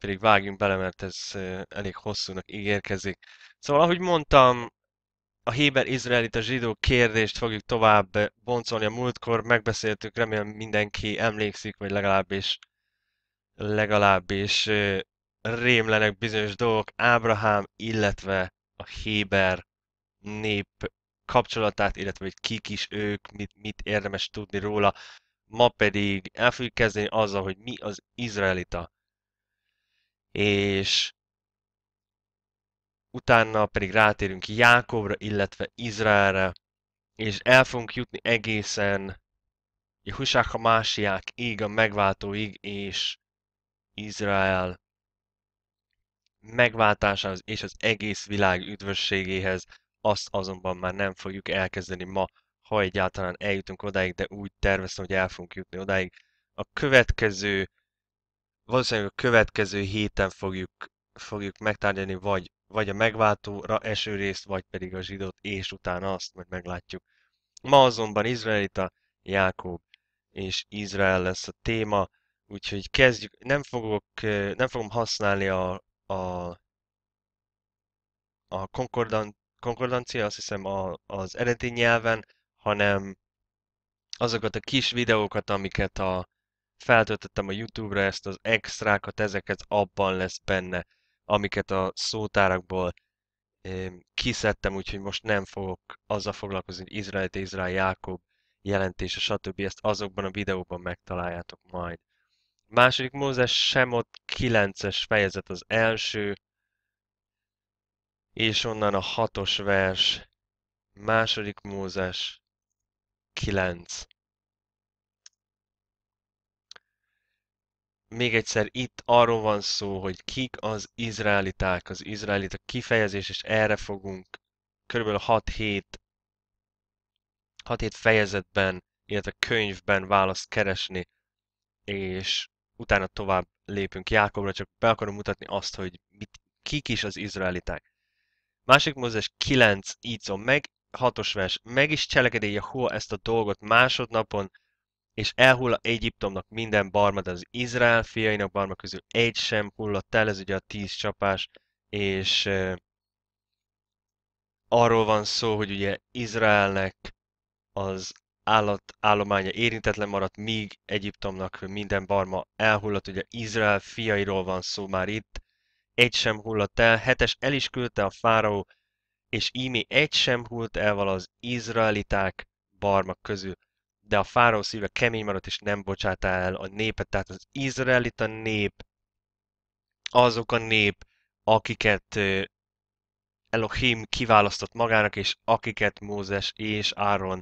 Úgy pedig vágjunk bele, mert ez elég hosszúnak ígérkezik. Szóval, ahogy mondtam, a héber izraelita zsidó kérdést fogjuk tovább boncolni a múltkor, megbeszéltük, remélem mindenki emlékszik, vagy legalábbis legalábbis rémlenek bizonyos dolgok Ábrahám, illetve a héber nép kapcsolatát, illetve hogy kik is ők, mit, mit érdemes tudni róla. Ma pedig el fogjuk kezdeni azzal, hogy mi az izraelita és utána pedig rátérünk Jákobra, illetve Izraelre, és el fogunk jutni egészen másiák másiákig, a megváltóig, és Izrael megváltásához és az egész világ üdvösségéhez, azt azonban már nem fogjuk elkezdeni ma, ha egyáltalán eljutunk odáig, de úgy terveztem, hogy el fogunk jutni odáig. A következő valószínűleg a következő héten fogjuk, fogjuk megtárgyalni, vagy, vagy a megváltóra eső részt, vagy pedig a zsidót, és utána azt majd meglátjuk. Ma azonban Izraelita, Jákob és Izrael lesz a téma, úgyhogy kezdjük. Nem, fogok, nem fogom használni a, a, a konkordant, konkordancia, azt hiszem a, az eredeti nyelven, hanem azokat a kis videókat, amiket a, feltöltöttem a YouTube-ra ezt az extrákat, ezeket abban lesz benne, amiket a szótárakból kiszedtem, úgyhogy most nem fogok azzal foglalkozni, hogy Izrael, Izrael, Jákob jelentése, stb. Ezt azokban a videóban megtaláljátok majd. Második Mózes Semot 9-es fejezet az első, és onnan a 6-os vers. Második Mózes 9. még egyszer itt arról van szó, hogy kik az izraeliták, az izraelita kifejezés, és erre fogunk kb. 6-7 6-7 fejezetben, illetve könyvben választ keresni, és utána tovább lépünk Jákobra, csak be akarom mutatni azt, hogy mit, kik is az izraeliták. Másik Mózes 9 így szó, meg, 6-os vers, meg is cselekedé Jehova ezt a dolgot másodnapon, és elhull Egyiptomnak minden barma, de az Izrael fiainak barma közül egy sem hullott el, ez ugye a tíz csapás, és e, arról van szó, hogy ugye Izraelnek az állat állománya érintetlen maradt, míg Egyiptomnak minden barma elhullott, ugye Izrael fiairól van szó már itt, egy sem hullott el, hetes el is küldte a fáraó, és ímé egy sem hullt el az izraeliták barmak közül de a fáraó szíve kemény maradt, és nem bocsátá el a népet, tehát az izraelita nép, azok a nép, akiket Elohim kiválasztott magának, és akiket Mózes és Áron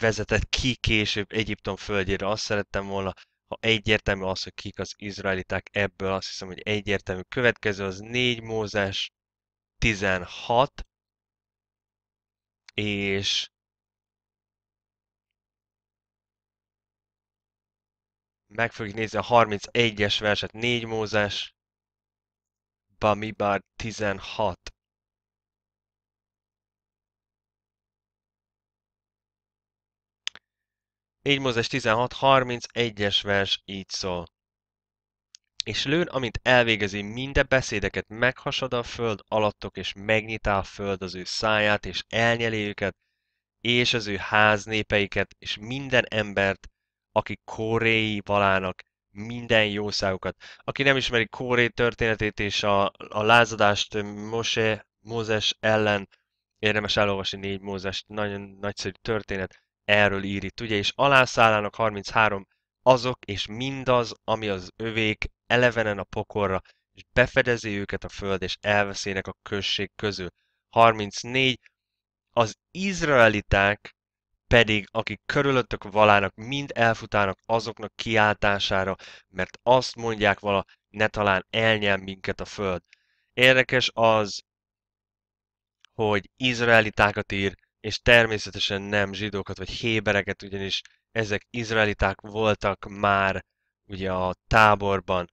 vezetett ki később Egyiptom földjére. Azt szerettem volna, ha egyértelmű az, hogy kik az izraeliták ebből, azt hiszem, hogy egyértelmű. Következő az 4 Mózes 16, és Meg fogjuk nézni a 31-es verset, 4 Mózes, Bamibar 16. Így Mózes 16, 31-es vers így szól. És lőn, amint elvégezi minden beszédeket, meghasad a föld alattok, és megnyitá a föld az ő száját, és elnyeli őket, és az ő háznépeiket, és minden embert, aki koreai valának minden jószágokat. Aki nem ismeri Kóré történetét és a, a lázadást Mose, Mózes ellen, érdemes elolvasni négy Mózes, nagyon nagyszerű történet, erről ír itt, ugye, és alászállának 33 azok és mindaz, ami az övék elevenen a pokorra, és befedezi őket a föld, és elveszének a község közül. 34. Az izraeliták pedig akik körülöttök valának mind elfutának azoknak kiáltására, mert azt mondják vala, ne talán elnyel minket a föld. Érdekes az, hogy izraelitákat ír, és természetesen nem zsidókat vagy hébereket, ugyanis ezek izraeliták voltak már ugye a táborban.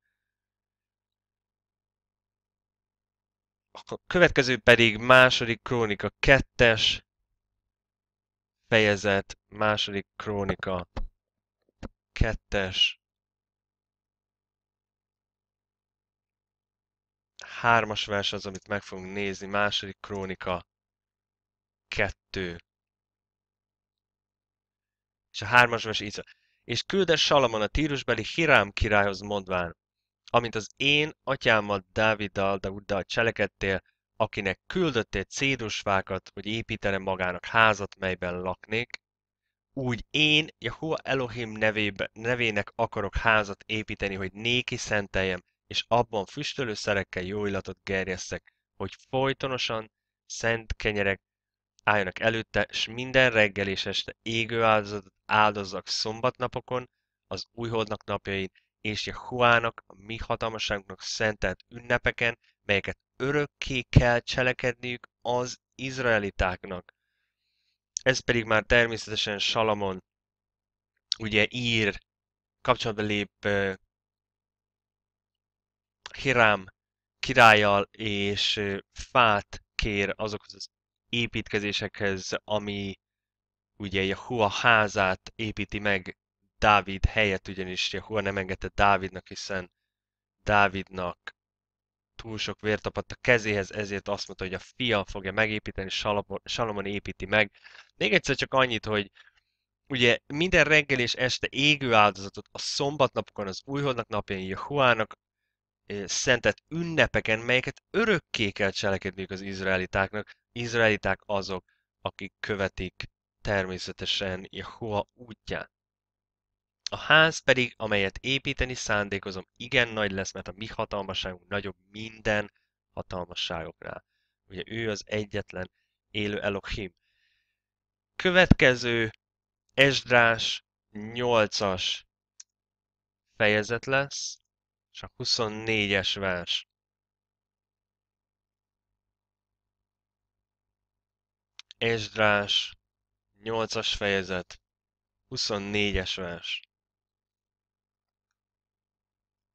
A következő pedig második krónika kettes, fejezet, második krónika, kettes, hármas vers az, amit meg fogunk nézni, második krónika, kettő. És a hármas vers így És küldes Salamon a tírusbeli Hirám királyhoz mondván, amint az én atyámmal Dáviddal, Dauddal cselekedtél, akinek küldött egy cédusvákat, hogy építene magának házat, melyben laknék, úgy én Jahua Elohim nevébe, nevének akarok házat építeni, hogy néki szenteljem, és abban füstölőszerekkel jó illatot gerjesszek, hogy folytonosan szent kenyerek álljanak előtte, s minden reggel és este égő áldozatot áldozzak szombatnapokon, az újholdnak napjain, és Jehuának, a mi hatalmaságunknak szentelt ünnepeken, melyeket örökké kell cselekedniük az izraelitáknak. Ez pedig már természetesen Salamon, ugye ír, kapcsolatba lép uh, Hirám királyjal, és uh, fát kér azokhoz az építkezésekhez, ami ugye hua házát építi meg Dávid helyett, ugyanis hua nem engedte Dávidnak, hiszen Dávidnak túl sok vér tapadt a kezéhez, ezért azt mondta, hogy a fia fogja megépíteni, Salomon, építi meg. Még egyszer csak annyit, hogy ugye minden reggel és este égő áldozatot a szombatnapokon, az újholdnak napján, Jehuának eh, szentett ünnepeken, melyeket örökké kell cselekedniük az izraelitáknak. Izraeliták azok, akik követik természetesen Jehova útján. A ház pedig, amelyet építeni szándékozom, igen nagy lesz, mert a mi hatalmasságunk nagyobb minden hatalmasságoknál. Ugye ő az egyetlen élő Elohim. Következő Esdrás 8-as fejezet lesz, és a 24-es vers. Esdrás 8-as fejezet, 24-es vers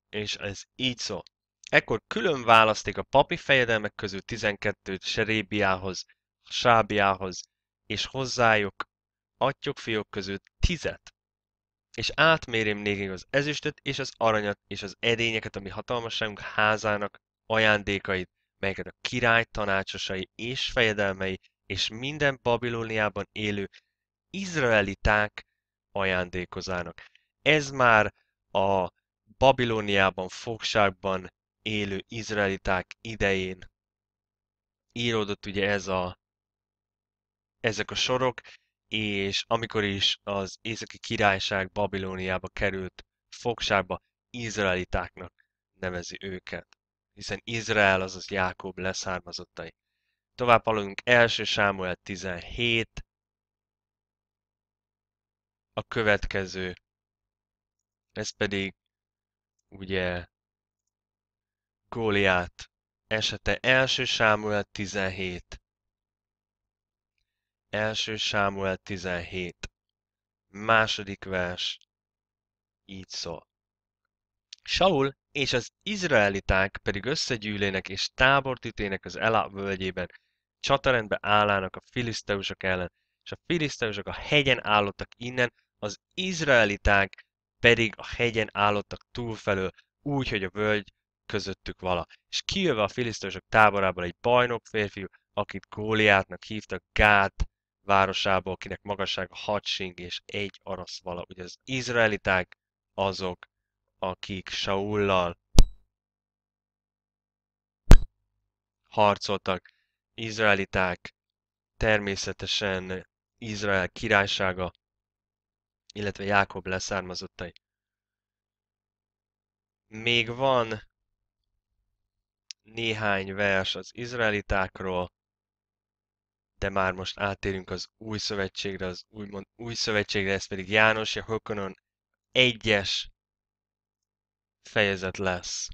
és ez így szól. Ekkor külön választék a papi fejedelmek közül 12-t Serébiához, Sábiához, és hozzájuk atyok fiók közül tizet. És átmérém nékik az ezüstöt, és az aranyat, és az edényeket, ami hatalmasságunk házának ajándékait, melyeket a király tanácsosai és fejedelmei, és minden Babilóniában élő izraeliták ajándékozának. Ez már a Babilóniában fogságban élő izraeliták idején íródott ugye ez a, ezek a sorok, és amikor is az északi királyság Babilóniába került fogságba, izraelitáknak nevezi őket, hiszen Izrael, azaz Jákob leszármazottai. Tovább haladunk 1 Sámuel 17, a következő, ez pedig ugye Góliát esete első Sámuel 17. Első Sámuel 17. Második vers. Így szól. Saul és az izraeliták pedig összegyűlének és tábort ütének az Elá völgyében, csatarendbe állának a filiszteusok ellen, és a filiszteusok a hegyen állottak innen, az izraeliták pedig a hegyen állottak túlfelől, úgy, hogy a völgy közöttük vala. És kijöve a filisztősök táborából egy bajnok férfi, akit Góliátnak hívtak Gát városából, akinek magassága hat és egy arasz vala. Ugye az izraeliták azok, akik Saullal harcoltak. Izraeliták természetesen Izrael királysága illetve Jákob leszármazottai. Még van néhány vers az izraelitákról, de már most átérünk az új szövetségre, az úgymond új szövetségre, ez pedig János a Hökönön egyes fejezet lesz.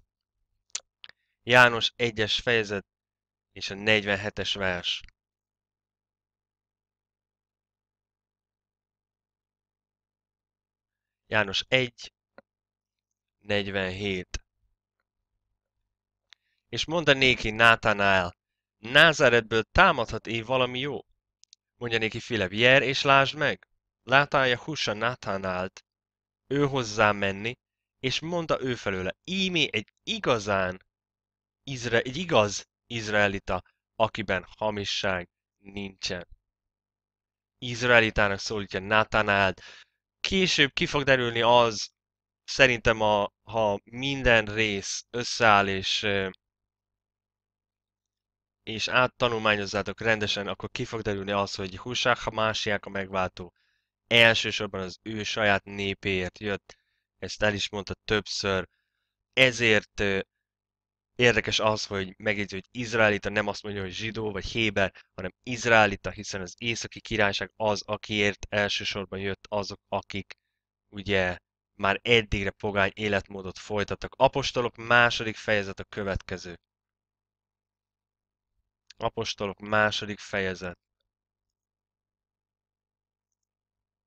János egyes fejezet és a 47-es vers. János 1, 47. És mondta néki Nátánál, Názáretből támadhat én valami jó? Mondja néki Filip, jer és lásd meg! Látálja Hussa Nátánált, ő hozzá menni, és mondta ő felőle, ímé egy igazán, Izra egy igaz izraelita, akiben hamisság nincsen. Izraelitának szólítja Nátánált, később ki fog derülni az, szerintem a, ha minden rész összeáll és, és áttanulmányozzátok rendesen, akkor ki fog derülni az, hogy Husák másiák a megváltó elsősorban az ő saját népéért jött, ezt el is mondta többször, ezért Érdekes az, hogy megjegyzi, hogy izraelita nem azt mondja, hogy zsidó vagy héber, hanem izraelita, hiszen az északi királyság az, akiért elsősorban jött azok, akik ugye már eddigre pogány életmódot folytattak. Apostolok második fejezet a következő. Apostolok második fejezet.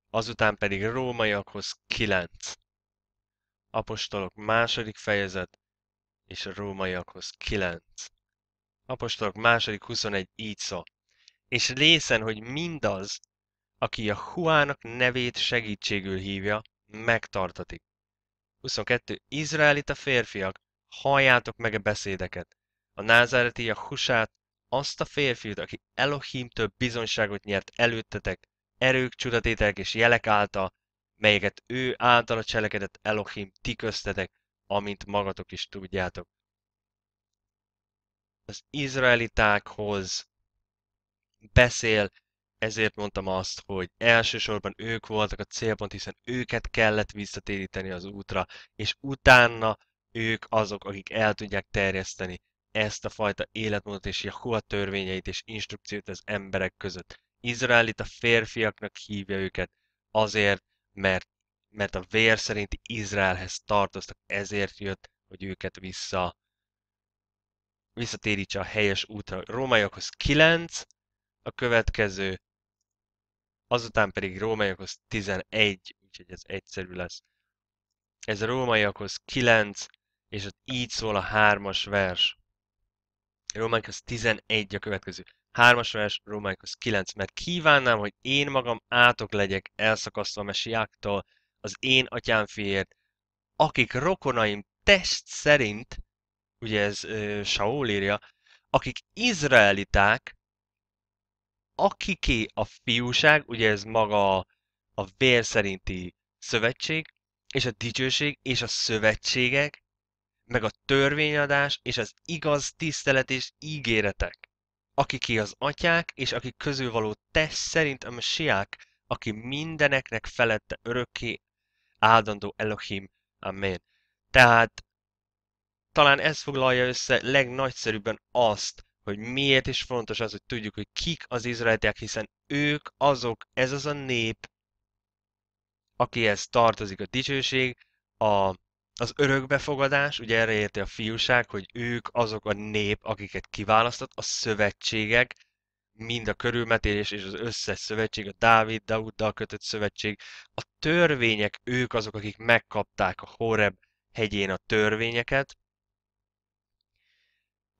Azután pedig rómaiakhoz kilenc. Apostolok második fejezet, és a rómaiakhoz 9. Apostolok második 21 így szó. És lészen, hogy mindaz, aki a Huának nevét segítségül hívja, megtartatik. 22. Izraelita férfiak, halljátok meg a beszédeket. A názáreti a husát, azt a férfiút, aki Elohimtől bizonyságot nyert előttetek, erők, csudatételek és jelek által, melyeket ő a cselekedett Elohim ti köztetek, amint magatok is tudjátok. Az izraelitákhoz beszél, ezért mondtam azt, hogy elsősorban ők voltak a célpont, hiszen őket kellett visszatéríteni az útra, és utána ők azok, akik el tudják terjeszteni ezt a fajta életmódot és Jehova törvényeit és instrukciót az emberek között. Izraelita férfiaknak hívja őket azért, mert mert a vér szerint Izraelhez tartoztak, ezért jött, hogy őket vissza visszatérítse a helyes útra. Rómaiakhoz 9, a következő, azután pedig rómaiakhoz 11, úgyhogy ez egyszerű lesz. Ez a rómaiakhoz 9, és ott így szól a hármas vers. Rómaiakhoz 11 a következő. Hármas vers, Rómaiakhoz 9, mert kívánnám, hogy én magam átok legyek elszakasztva a mesiáktól, az én atyám fiért, akik rokonaim test szerint, ugye ez ö, Saul írja, akik izraeliták, akiké a fiúság, ugye ez maga a vér szerinti szövetség, és a dicsőség, és a szövetségek, meg a törvényadás, és az igaz tisztelet és ígéretek, akiké az atyák, és akik közül való test szerint a Mesiák, aki mindeneknek felette örökké áldandó Elohim. Amen. Tehát talán ez foglalja össze legnagyszerűbben azt, hogy miért is fontos az, hogy tudjuk, hogy kik az Izraeliek, hiszen ők azok, ez az a nép, akihez tartozik a dicsőség, a, az örökbefogadás, ugye erre érti a fiúság, hogy ők azok a nép, akiket kiválasztott, a szövetségek, mind a körülmetélés és az összes szövetség, a Dávid Dauddal kötött szövetség, a törvények ők azok, akik megkapták a Horeb hegyén a törvényeket,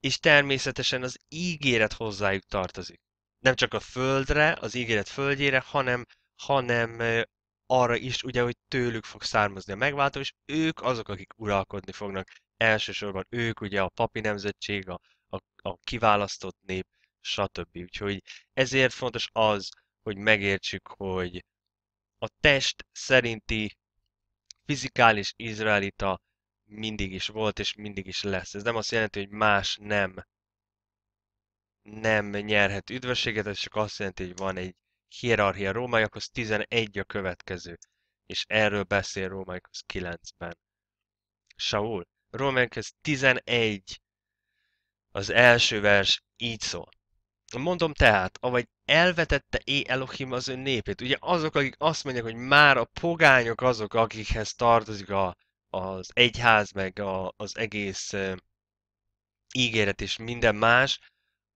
és természetesen az ígéret hozzájuk tartozik. Nem csak a földre, az ígéret földjére, hanem, hanem arra is, ugye, hogy tőlük fog származni a megváltó, és ők azok, akik uralkodni fognak. Elsősorban ők, ugye a papi nemzetség, a, a, a kiválasztott nép, stb. Úgyhogy ezért fontos az, hogy megértsük, hogy a test szerinti fizikális izraelita mindig is volt és mindig is lesz. Ez nem azt jelenti, hogy más nem nem nyerhet üdvösséget, ez csak azt jelenti, hogy van egy hierarchia rómaiakhoz, 11 a következő, és erről beszél rómaiakhoz 9-ben. Saul, rómaiakhoz 11, az első vers így szól. Mondom tehát, avagy elvetette é Elohim az ő népét. Ugye azok, akik azt mondják, hogy már a pogányok azok, akikhez tartozik a, az egyház, meg a, az egész e, ígéret és minden más,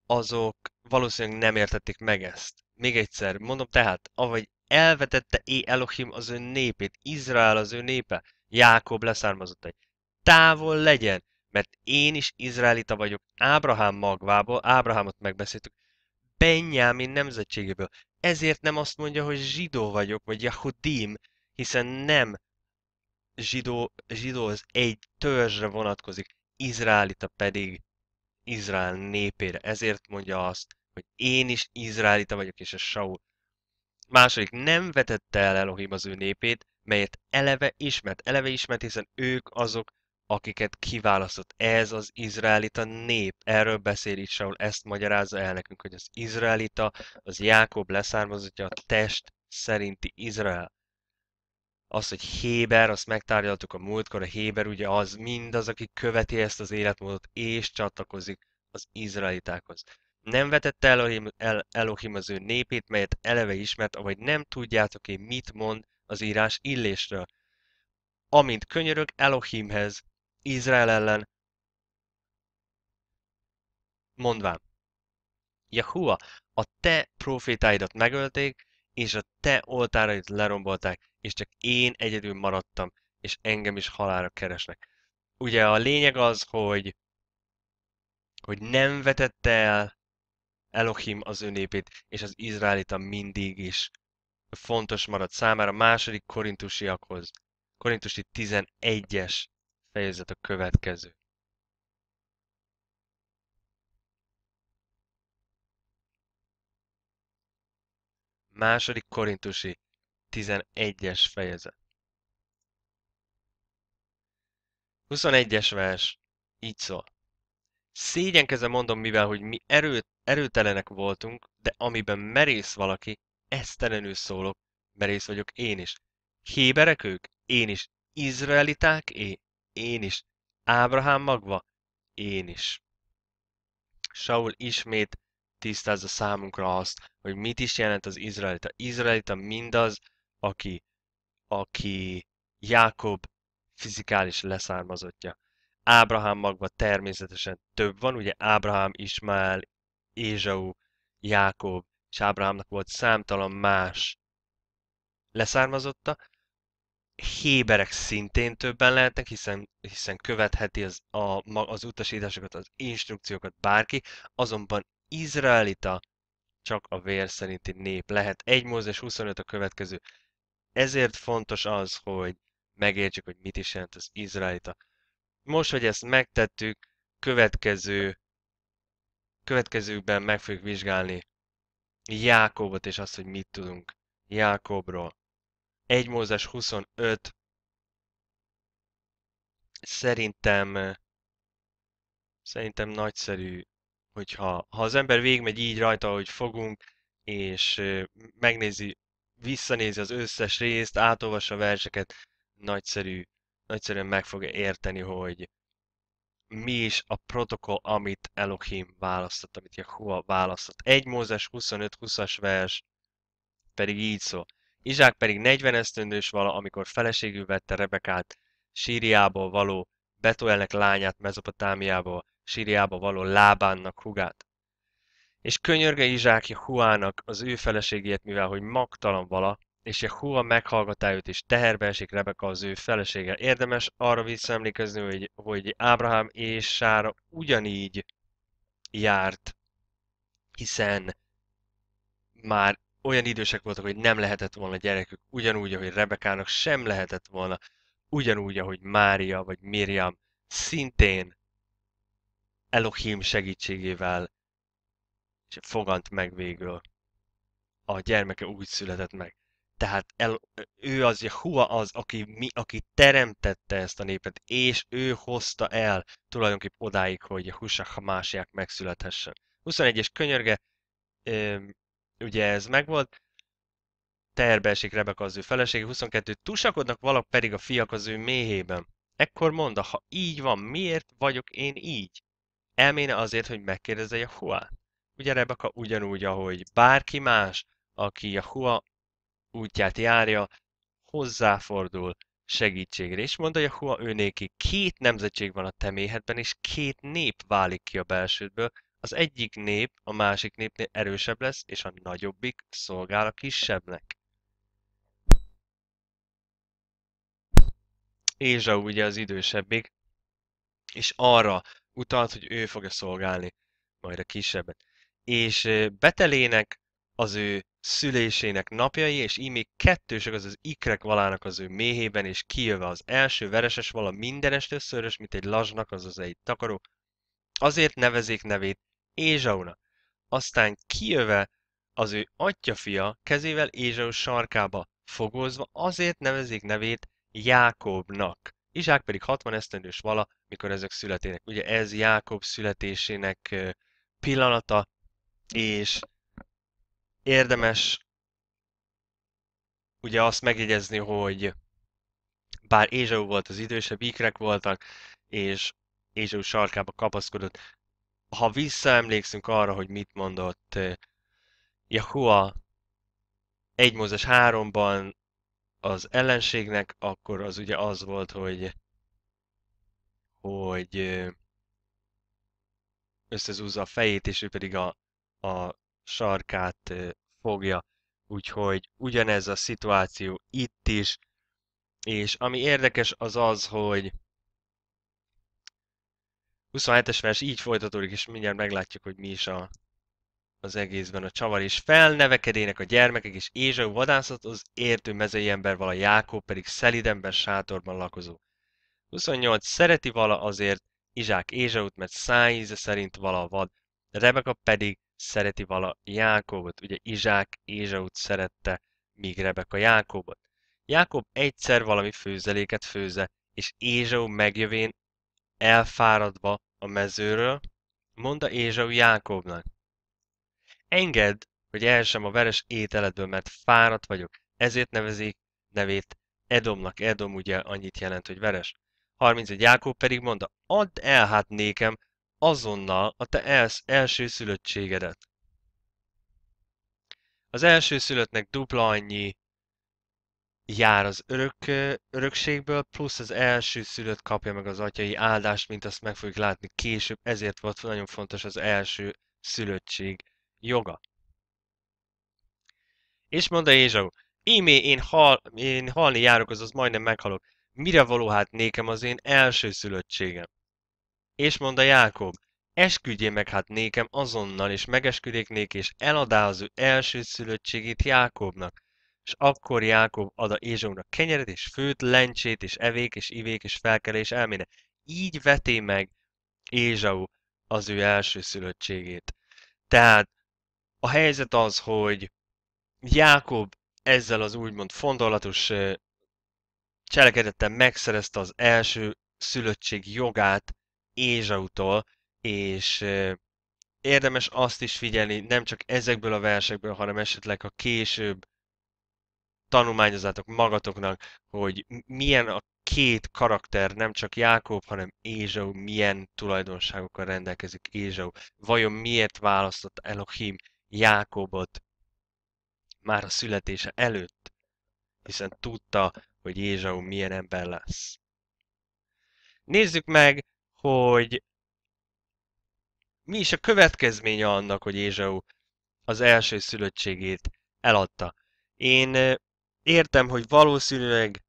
azok valószínűleg nem értették meg ezt. Még egyszer, mondom tehát, avagy elvetette é Elohim az ő népét, Izrael az ő népe, Jákob leszármazottai. Távol legyen, mert én is izraelita vagyok Ábrahám magvából, Ábrahámot megbeszéltük, Benjamin nemzetségéből. Ezért nem azt mondja, hogy zsidó vagyok, vagy jahudim, hiszen nem zsidó, zsidó az egy törzsre vonatkozik, izraelita pedig Izrael népére. Ezért mondja azt, hogy én is izraelita vagyok, és a Saul. Második, nem vetette el Elohim az ő népét, melyet eleve ismert. Eleve ismert, hiszen ők azok, akiket kiválasztott. Ez az izraelita nép. Erről beszél itt Saul, ezt magyarázza el nekünk, hogy az izraelita, az Jákob leszármazottja a test szerinti Izrael. Az, hogy Héber, azt megtárgyaltuk a múltkor, a Héber ugye az mindaz, aki követi ezt az életmódot és csatlakozik az izraelitákhoz. Nem vetette Elohim, El, Elohim az ő népét, melyet eleve ismert, vagy nem tudjátok én mit mond az írás illésről. Amint könyörök Elohimhez, Izrael ellen, mondván, Jehova, a te profétáidat megölték, és a te oltáraidat lerombolták, és csak én egyedül maradtam, és engem is halára keresnek. Ugye a lényeg az, hogy, hogy nem vetette el Elohim az ő népét, és az Izraelita mindig is fontos maradt számára. Második korintusiakhoz, korintusi 11-es fejezet a következő Második korintusi 11-es fejezet. 21-es vers így szól. Szégyenkezem mondom, mivel hogy mi erőt, erőtelenek voltunk, de amiben merész valaki, esztelenül szólok, merész vagyok én is. Héberek ők? Én is. Izraeliták? Én. Én is. Ábrahám magva? Én is. Saul ismét tisztázza számunkra azt, hogy mit is jelent az izraelita. Izraelita mindaz, aki, aki Jákob fizikális leszármazottja. Ábrahám magva természetesen több van, ugye Ábrahám, Ismál, Ézsau, Jákob, és Ábrahámnak volt számtalan más leszármazotta, héberek szintén többen lehetnek, hiszen, hiszen követheti az, a, az utasításokat, az instrukciókat bárki, azonban izraelita csak a vér szerinti nép lehet. 1 Mózes 25 a következő. Ezért fontos az, hogy megértsük, hogy mit is jelent az izraelita. Most, hogy ezt megtettük, következő következőkben meg fogjuk vizsgálni Jákobot és azt, hogy mit tudunk Jákobról. 1 Mózes 25 szerintem eh, szerintem nagyszerű, hogyha ha az ember végigmegy így rajta, ahogy fogunk, és eh, megnézi, visszanézi az összes részt, átolvassa a verseket, nagyszerű, nagyszerűen meg fogja érteni, hogy mi is a protokoll, amit Elohim választott, amit Jehova választott. 1 Mózes 25-20-as vers pedig így szól. Izsák pedig 40 esztendős vala, amikor feleségül vette Rebekát, Síriából való Betuelnek lányát Mezopotámiából, Síriába való Lábánnak hugát. És könyörge Izsák Huának az ő feleségét, mivel hogy magtalan vala, és Jehova meghallgatá őt, és teherbe esik Rebeka az ő felesége. Érdemes arra visszaemlékezni, hogy, hogy Ábrahám és Sára ugyanígy járt, hiszen már olyan idősek voltak, hogy nem lehetett volna gyerekük, ugyanúgy, ahogy Rebekának sem lehetett volna, ugyanúgy, ahogy Mária vagy Miriam szintén Elohim segítségével fogant meg végül. A gyermeke úgy született meg. Tehát el, ő az, Hua az, aki, mi, aki teremtette ezt a népet, és ő hozta el tulajdonképp odáig, hogy Husa Hamásiák megszülethessen. 21-es könyörge, ugye ez megvolt, teherbe esik Rebeka az ő felesége, 22 tusakodnak valak pedig a fiak az ő méhében. Ekkor mondta ha így van, miért vagyok én így? Elméne azért, hogy megkérdezze Jahua. Ugye Rebeka ugyanúgy, ahogy bárki más, aki Jahua útját járja, hozzáfordul segítségre, és mondta Jahua ő néki, két nemzetség van a teméhetben, és két nép válik ki a belsődből, az egyik nép a másik népnél erősebb lesz, és a nagyobbik szolgál a kisebbnek. Ézsa ugye az idősebbik, és arra utalt, hogy ő fogja szolgálni majd a kisebbet. És Betelének az ő szülésének napjai, és még kettősök az az ikrek valának az ő méhében, és kijöve az első vereses vala mindenestől szörös mint egy lazsnak, azaz egy takaró. Azért nevezék nevét Ézsauna. Aztán kijöve az ő atyafia kezével Ézsau sarkába fogozva, azért nevezik nevét Jákobnak. Izsák pedig 60 esztendős vala, mikor ezek születének. Ugye ez Jákob születésének pillanata, és érdemes ugye azt megjegyezni, hogy bár Ézsau volt az idősebb, ikrek voltak, és Ézsau sarkába kapaszkodott, ha visszaemlékszünk arra, hogy mit mondott Jahua egy Mózes 3-ban az ellenségnek, akkor az ugye az volt, hogy hogy összezúzza a fejét, és ő pedig a, a sarkát fogja. Úgyhogy ugyanez a szituáció itt is, és ami érdekes az az, hogy 27-es vers így folytatódik, és mindjárt meglátjuk, hogy mi is a, az egészben a csavar. És felnevekedének a gyermekek, és Ézsau vadászott, az értő mezei ember vala Jákob pedig szelidemben sátorban lakozó. 28. Szereti vala azért Izsák Ézsaut, mert szájíze szerint vala a vad, Rebeka pedig szereti vala Jákobot. Ugye Izsák Ézsaut szerette, míg Rebeka Jákobot. Jákob egyszer valami főzeléket főze, és Ézsau megjövén elfáradva a mezőről, mondta Ézsau Jákobnak. Engedd, hogy elsem a veres ételedből, mert fáradt vagyok. Ezért nevezik nevét Edomnak. Edom ugye annyit jelent, hogy veres. 31 Jákob pedig mondta, add el hát nékem azonnal a te elsz első szülöttségedet. Az első szülöttnek dupla annyi jár az örök, örökségből, plusz az első szülött kapja meg az atyai áldást, mint azt meg fogjuk látni később, ezért volt nagyon fontos az első szülöttség joga. És mondta Ézsau, ímé én, hal, én halni járok, azaz majdnem meghalok. Mire való hát nékem az én első szülöttségem? És mondta Jákob, esküdjé meg hát nékem azonnal, és megesküdék nék, és eladá az ő első szülöttségét Jákobnak és akkor Jákob ad a Ézsónak kenyeret, és főt, lencsét, és evék, és ivék, és felkelés elméne. Így veté meg Ézsau az ő első szülöttségét. Tehát a helyzet az, hogy Jákob ezzel az úgymond fondolatos cselekedettel megszerezte az első szülöttség jogát Ézsautól, és érdemes azt is figyelni, nem csak ezekből a versekből, hanem esetleg a később tanulmányozzátok magatoknak, hogy milyen a két karakter, nem csak Jákob, hanem Ézsau, milyen tulajdonságokkal rendelkezik Ézsau. Vajon miért választott Elohim Jákobot már a születése előtt, hiszen tudta, hogy Ézsau milyen ember lesz. Nézzük meg, hogy mi is a következménye annak, hogy Ézsau az első szülöttségét eladta. Én Értem, hogy valószínűleg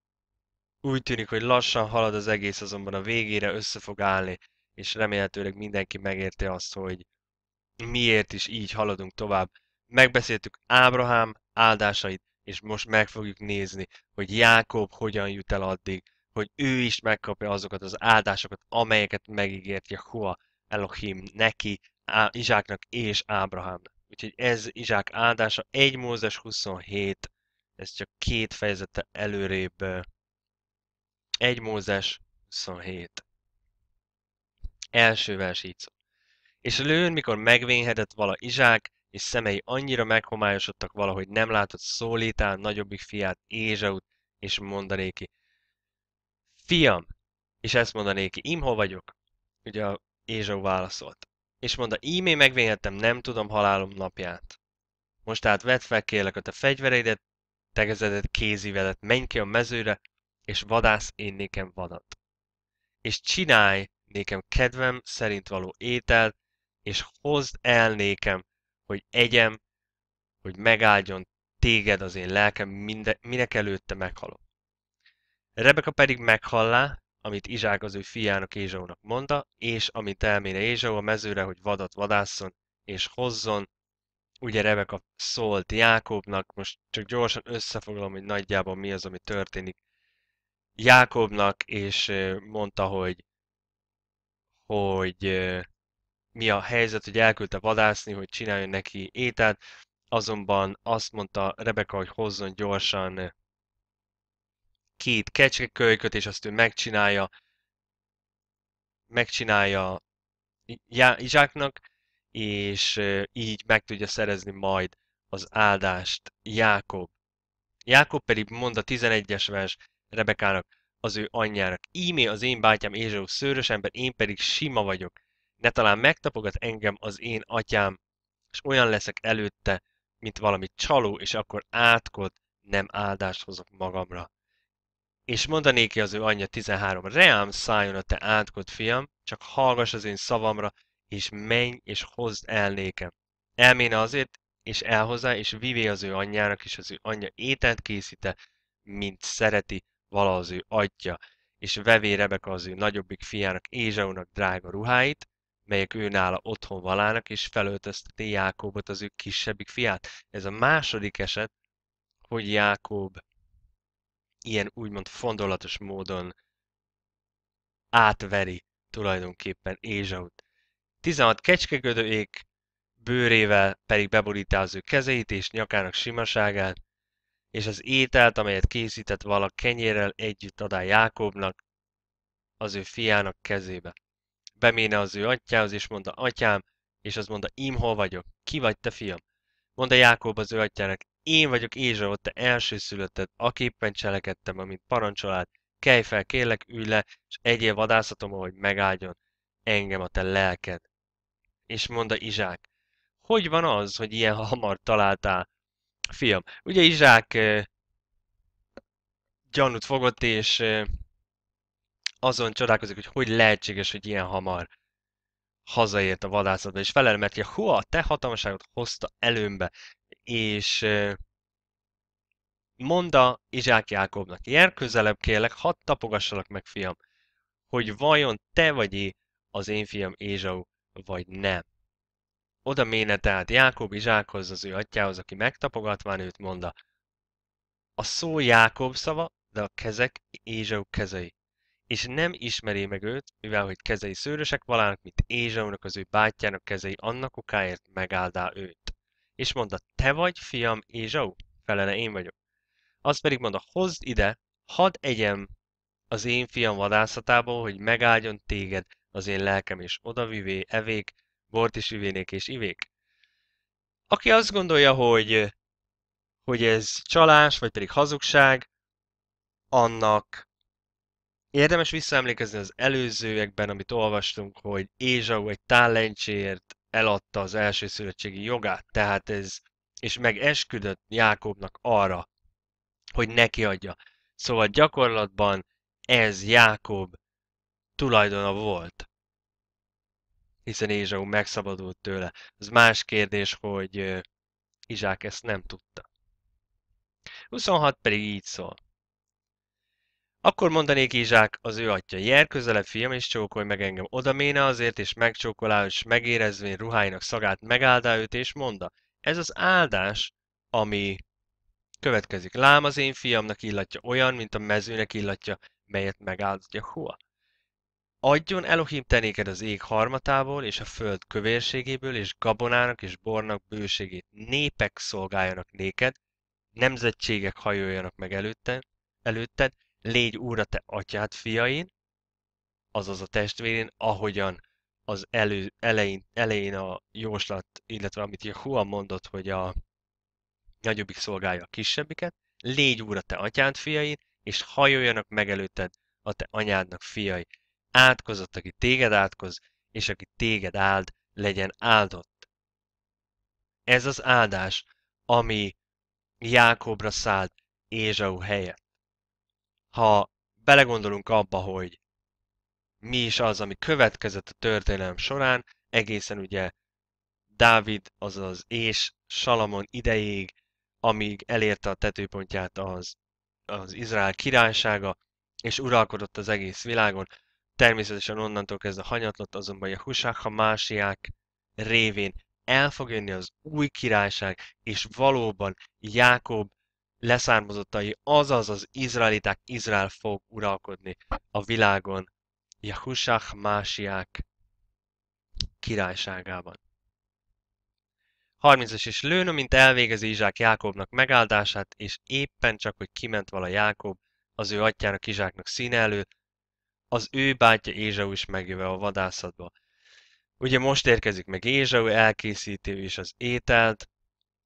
úgy tűnik, hogy lassan halad az egész, azonban a végére össze fog állni, és remélhetőleg mindenki megérti azt, hogy miért is így haladunk tovább. Megbeszéltük Ábrahám áldásait, és most meg fogjuk nézni, hogy Jákob hogyan jut el addig, hogy ő is megkapja azokat az áldásokat, amelyeket megígért Jehova Elohim neki, Izsáknak és Ábrahámnak. Úgyhogy ez Izsák áldása 1 Mózes 27 ez csak két fejezete előrébb. Egy Mózes 27. Első vers így szó. És lőn, mikor megvénhedett vala Izsák, és szemei annyira meghomályosodtak valahogy nem látott szólítán nagyobbik fiát Ézsaut, és mondanéki, fiam, és ezt mondanéki, imho vagyok? Ugye a Ézsau válaszolt. És mondta, ímé megvénhettem, nem tudom halálom napját. Most tehát vedd fel kérlek a te fegyvereidet, tegezedet kézivelet, menj ki a mezőre, és vadász én nékem vadat. És csinálj nékem kedvem szerint való ételt, és hozd el nékem, hogy egyem, hogy megáldjon téged az én lelkem, minde, minek előtte meghalok. Rebeka pedig meghallá, amit Izsák az ő fiának Ézsónak mondta, és amit elméne Ézsó a mezőre, hogy vadat vadásszon, és hozzon ugye Rebeka szólt Jákobnak, most csak gyorsan összefoglalom, hogy nagyjából mi az, ami történik Jákobnak, és mondta, hogy, hogy mi a helyzet, hogy elküldte vadászni, hogy csináljon neki ételt, azonban azt mondta Rebeka, hogy hozzon gyorsan két kecskekölyköt, és azt ő megcsinálja, megcsinálja Izsáknak, és így meg tudja szerezni majd az áldást Jákob. Jákob pedig mond a 11-es vers Rebekának, az ő anyjának. Ímé az én bátyám Ézsó szőrös ember, én pedig sima vagyok. Ne talán megtapogat engem az én atyám, és olyan leszek előtte, mint valami csaló, és akkor átkod nem áldást hozok magamra. És ki az ő anyja 13, Reám szálljon a te átkod, fiam, csak hallgass az én szavamra, és menj, és hozd el nékem. Elméne azért, és elhozzá, és vivé az ő anyjának, és az ő anyja ételt készíte, mint szereti vala az ő atya, és vevé Rebeka az ő nagyobbik fiának, Ézsaunak drága ruháit, melyek ő nála otthon valának, és felöltözteti Jákóbot az ő kisebbik fiát. Ez a második eset, hogy Jákób ilyen úgymond fondolatos módon átveri tulajdonképpen Ézsaut. 16 kecskegödő bőrével pedig beborítá az ő kezeit és nyakának simaságát, és az ételt, amelyet készített vala kenyérrel együtt adá Jákobnak, az ő fiának kezébe. Beméne az ő atyához, és mondta, atyám, és az mondta, im hol vagyok, ki vagy te fiam? Mondta Jákob az ő atyának, én vagyok ott te szülötted, aképpen cselekedtem, amit parancsolád, kelj fel, kérlek, ülj le, és egyél vadászatom, hogy megáldjon engem a te lelked. És mondta Izsák, hogy van az, hogy ilyen hamar találtál? Fiam, ugye Izsák gyanút fogott, és azon csodálkozik, hogy hogy lehetséges, hogy ilyen hamar hazaért a vadászatba, és felel, mert Jehó a te hatalmaságot hozta előmbe, és mondta Izsák Jákobnak, jár közelebb kérlek, hadd tapogassalak meg, fiam, hogy vajon te vagy é az én fiam Ézsau, vagy nem. Oda méne tehát Jákob Izsákhoz az ő atyához, aki megtapogatván őt mondta. A szó Jákob szava, de a kezek Ézsau kezei. És nem ismeri meg őt, mivel hogy kezei szőrösek valának, mint Ézsaunak az ő bátyjának kezei, annak okáért megáldá őt. És mondta, te vagy, fiam Ézsau? Felele én vagyok. Azt pedig mondta, hozd ide, hadd egyem az én fiam vadászatából, hogy megáldjon téged, az én lelkem is odavivé, evék, bort is ivénék és ivék. Aki azt gondolja, hogy, hogy ez csalás, vagy pedig hazugság, annak érdemes visszaemlékezni az előzőekben, amit olvastunk, hogy Ézsau egy tálencséért eladta az első szövetségi jogát, tehát ez, és megesküdött Jákobnak arra, hogy neki adja. Szóval gyakorlatban ez Jákob tulajdona volt. Hiszen Ézsau megszabadult tőle. Az más kérdés, hogy Izsák ezt nem tudta. 26 pedig így szól. Akkor mondanék Izsák, az ő atya, jel közelebb, fiam, és csókolj meg engem. Oda méne azért, és megcsókolá, és megérezvén ruháinak szagát, megáldá őt, és monda. Ez az áldás, ami következik. Lám az én fiamnak illatja olyan, mint a mezőnek illatja, melyet megáldja Hua. Adjon Elohim tenéked az ég harmatából, és a föld kövérségéből, és gabonának és bornak bőségét. Népek szolgáljanak néked, nemzetségek hajoljanak meg előtted, előtted, légy úra te atyád fiain, azaz a testvérén, ahogyan az elő, elején, elején a jóslat, illetve amit Jehua mondott, hogy a nagyobbik szolgálja a kisebbiket, légy úr a te atyád fiain, és hajoljanak meg előtted a te anyádnak fiai. Átkozott, aki téged átkoz, és aki téged áld, legyen áldott. Ez az áldás, ami Jákobra szállt Ézsau helyett. Ha belegondolunk abba, hogy mi is az, ami következett a történelem során, egészen ugye Dávid, azaz és Salamon idejéig, amíg elérte a tetőpontját az, az Izrael királysága, és uralkodott az egész világon, Természetesen onnantól kezdve hanyatlott, azonban a ha másiák révén el fog jönni az új királyság, és valóban Jákob leszármazottai, azaz az izraeliták, Izrael fog uralkodni a világon, Jahusach Másiák királyságában. 30 és lőn, mint elvégezi Izsák Jákobnak megáldását, és éppen csak, hogy kiment vala Jákob, az ő atyának Izsáknak színe előtt, az ő bátyja Ézsau is megjöve a vadászatba. Ugye most érkezik meg Ézsau, elkészíti is az ételt,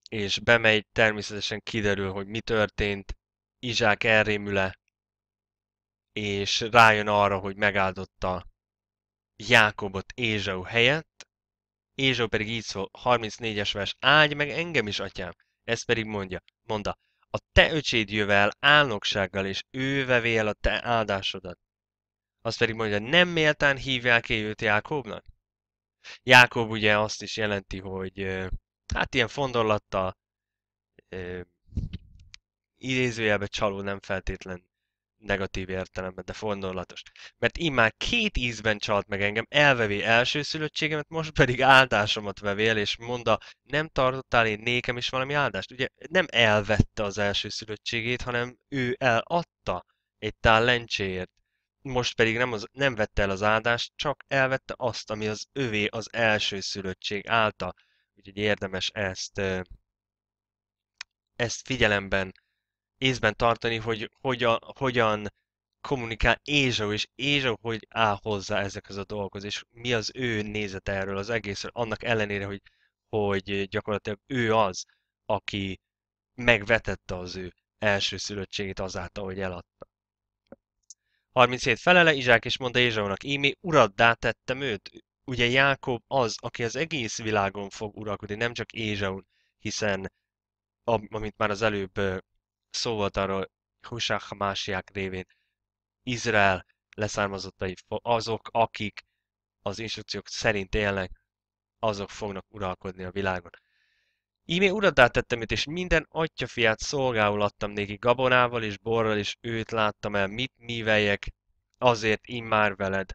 és bemegy, természetesen kiderül, hogy mi történt, Izsák elrémüle, és rájön arra, hogy megáldotta Jákobot Ézsau helyett, Ézsau pedig így szól, 34-es vers, áldj meg engem is, atyám, ezt pedig mondja, mondta, a te öcséd jövel álnoksággal, és ő vevél a te áldásodat az pedig mondja, nem méltán hívják őt Jákobnak? Jákob ugye azt is jelenti, hogy hát ilyen fondorlatta idézőjelbe csaló nem feltétlen negatív értelemben, de fondorlatos. Mert immár két ízben csalt meg engem, elvevé szülöttségemet, most pedig áldásomat vevél, és mondta nem tartottál én nékem is valami áldást. Ugye nem elvette az első szülöttségét, hanem ő eladta egy tál lencséért most pedig nem, az, nem vette el az áldást, csak elvette azt, ami az övé az első szülöttség által. Úgyhogy érdemes ezt, ezt figyelemben, észben tartani, hogy hogyan, hogyan kommunikál Ézsó, és Ézsó hogy áll hozzá ezekhez a dolgokhoz, és mi az ő nézete erről az egészről, annak ellenére, hogy, hogy gyakorlatilag ő az, aki megvetette az ő első szülöttségét azáltal, hogy eladta. 37 felele, Izsák és mondta Ézsaunak, ímé uraddá tettem őt. Ugye Jákob az, aki az egész világon fog uralkodni, nem csak Ézsaun, hiszen amit már az előbb szó volt arról, Husák másiák révén, Izrael leszármazottai, azok, akik az instrukciók szerint élnek, azok fognak uralkodni a világon. Ímé uradá tettem őt, és minden atyafiát szolgául adtam néki gabonával és borral, és őt láttam el, mit műveljek, azért immár veled.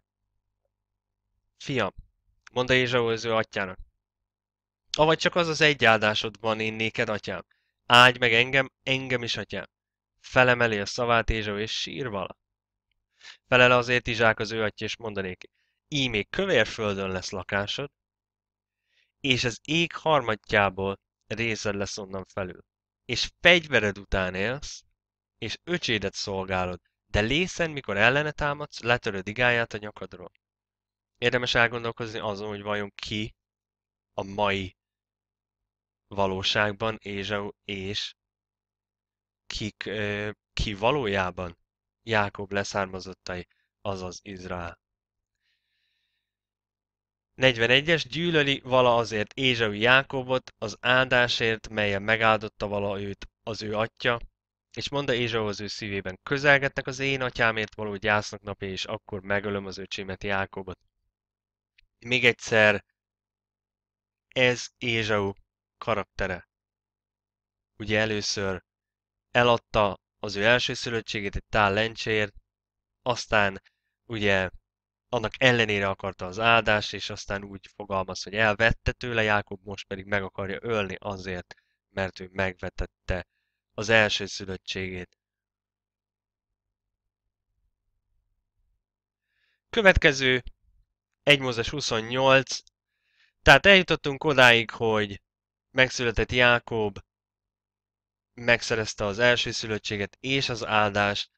Fiam, mondta ő atyának, avagy csak az az egy áldásod van én néked, atyám. Áldj meg engem, engem is, atyám. Felemeli a szavát Ézsau, és sír vala. Felele azért Izsák az ő atya, és mondanék, ímé kövér földön lesz lakásod, és az ég harmadjából részed lesz onnan felül. És fegyvered után élsz, és öcsédet szolgálod, de lészen, mikor ellene támadsz, letöröd igáját a nyakadról. Érdemes elgondolkozni azon, hogy vajon ki a mai valóságban, és, és kik, ki valójában Jákob leszármazottai, azaz Izrael. 41-es gyűlöli vala azért Ézsau Jákobot az áldásért, melyen megáldotta vala őt az ő atya, és mondta Ézsau az ő szívében, közelgetnek az én atyámért való gyásznak napja, és akkor megölöm az öcsémet Jákobot. Még egyszer, ez Ézsau karaktere. Ugye először eladta az ő elsőszülöttségét egy tál lencséért, aztán ugye annak ellenére akarta az áldást, és aztán úgy fogalmaz, hogy elvette tőle, Jákob most pedig meg akarja ölni azért, mert ő megvetette az első szülöttségét. Következő 1 Mózes 28. Tehát eljutottunk odáig, hogy megszületett Jákob, megszerezte az első szülöttséget és az áldást,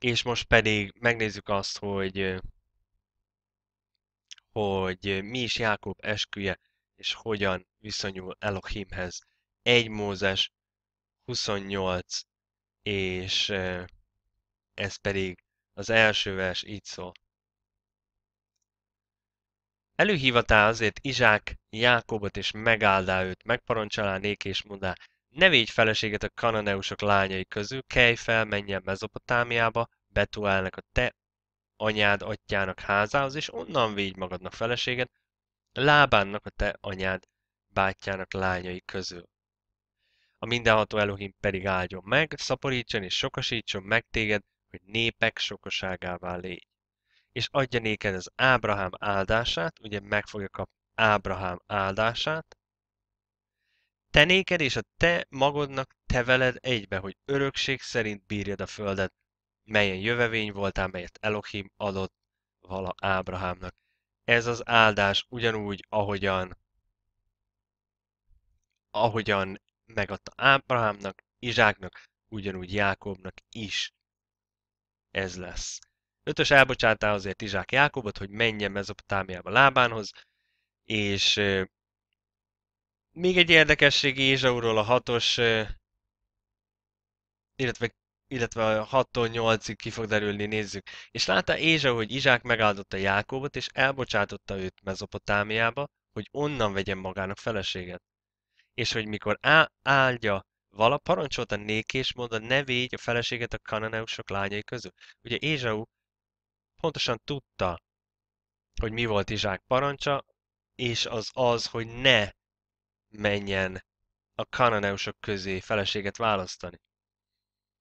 és most pedig megnézzük azt, hogy hogy mi is Jákob esküje, és hogyan viszonyul Elohimhez. 1 Mózes 28, és ez pedig az első vers így szól. Előhívatá azért Izsák Jákobot, és megáldá őt, megparancsolá néki, és mondá, ne védj feleséget a kananeusok lányai közül, kelj fel, menjen Mezopotámiába, Betuelnek a te anyád atyának házához, és onnan védj magadnak feleséget, Lábánnak a te anyád bátyjának lányai közül. A mindenható Elohim pedig áldjon meg, szaporítson és sokasítson meg téged, hogy népek sokaságává légy. És adja néked az Ábrahám áldását, ugye meg fogja kapni Ábrahám áldását, te néked és a te magodnak, te veled egybe, hogy örökség szerint bírjad a földet, melyen jövevény voltál, melyet Elohim adott vala Ábrahámnak. Ez az áldás ugyanúgy, ahogyan ahogyan megadta Ábrahámnak, Izsáknak, ugyanúgy Jákobnak is ez lesz. Ötös elbocsátá azért Izsák Jákobot, hogy menjen Mezopotámiába lábánhoz, és még egy érdekesség Ézsauról a hatos, illetve, illetve a 6-tól 8-ig ki fog derülni, nézzük. És látta Ézsau, hogy Izsák megáldotta Jákobot, és elbocsátotta őt Mezopotámiába, hogy onnan vegyen magának feleséget. És hogy mikor á, áldja vala parancsolta néki, és mondta, ne védj a feleséget a kananeusok lányai közül. Ugye Ézsau pontosan tudta, hogy mi volt Izsák parancsa, és az az, hogy ne menjen a kananeusok közé feleséget választani.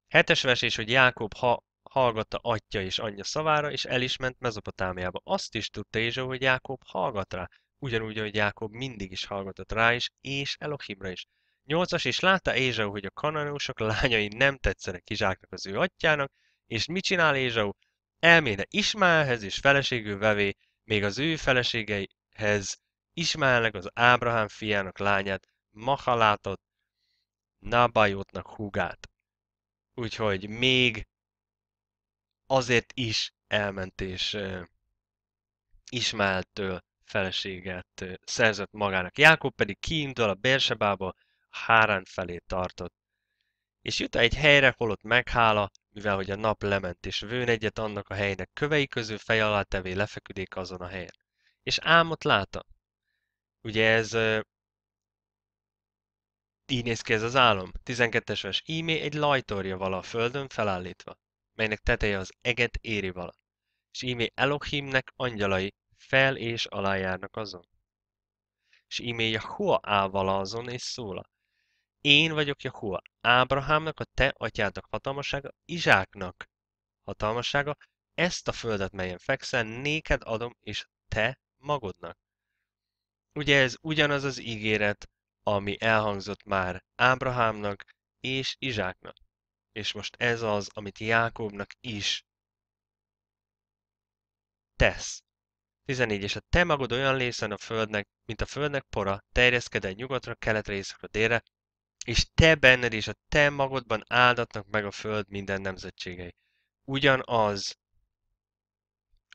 Hetes versés, hogy Jákob ha hallgatta atya és anyja szavára, és el is ment Mezopotámiába. Azt is tudta Ézsó, hogy Jákob hallgat rá, ugyanúgy, ahogy Jákob mindig is hallgatott rá is, és Elohimra is. Nyolcas, és látta Ézsau, hogy a kananeusok lányai nem tetszenek Kizsáknak az ő atyának, és mit csinál Ézsau? Elméne Ismáelhez és feleségül vevé, még az ő feleségeihez Ismáelnek az Ábrahám fiának lányát, Mahalátot, Nabajotnak húgát. Úgyhogy még azért is elment és uh, feleséget szerzett magának. Jákob pedig kiindul a Bérsebába, Hárán felé tartott. És jut egy helyre, holott meghála, mivel hogy a nap lement, és vőn egyet annak a helynek kövei közül fej alá tevé lefeküdék azon a helyen. És álmot látta, Ugye ez így néz ki ez az álom. 12-es Ímé egy lajtorja vala a földön felállítva, melynek teteje az eget éri vala. És ímé Elohimnek angyalai fel és alá járnak azon. És ímé Jahua áll vala azon és szóla. Én vagyok Jahua, Ábrahámnak, a te atyádnak hatalmasága, Izsáknak hatalmasága, ezt a földet, melyen fekszel, néked adom, és te magodnak. Ugye ez ugyanaz az ígéret, ami elhangzott már Ábrahámnak és Izsáknak. És most ez az, amit Jákobnak is tesz. 14. És a te magod olyan lészen a földnek, mint a földnek pora, egy nyugatra, keletre, északra, délre, és te benned és a te magodban áldatnak meg a föld minden nemzetségei. Ugyanaz,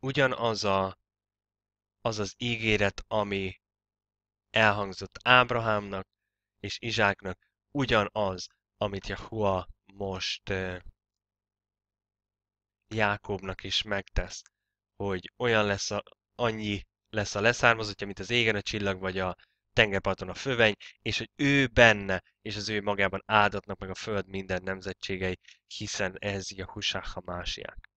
ugyanaz a, az az ígéret, ami elhangzott Ábrahámnak és Izsáknak ugyanaz, amit Jahua most Jákobnak is megtesz, hogy olyan lesz a, annyi lesz a leszármazottja, mint az égen a csillag, vagy a tengerparton a föveny, és hogy ő benne, és az ő magában áldatnak meg a föld minden nemzetségei, hiszen ez a husáha Hamásiák.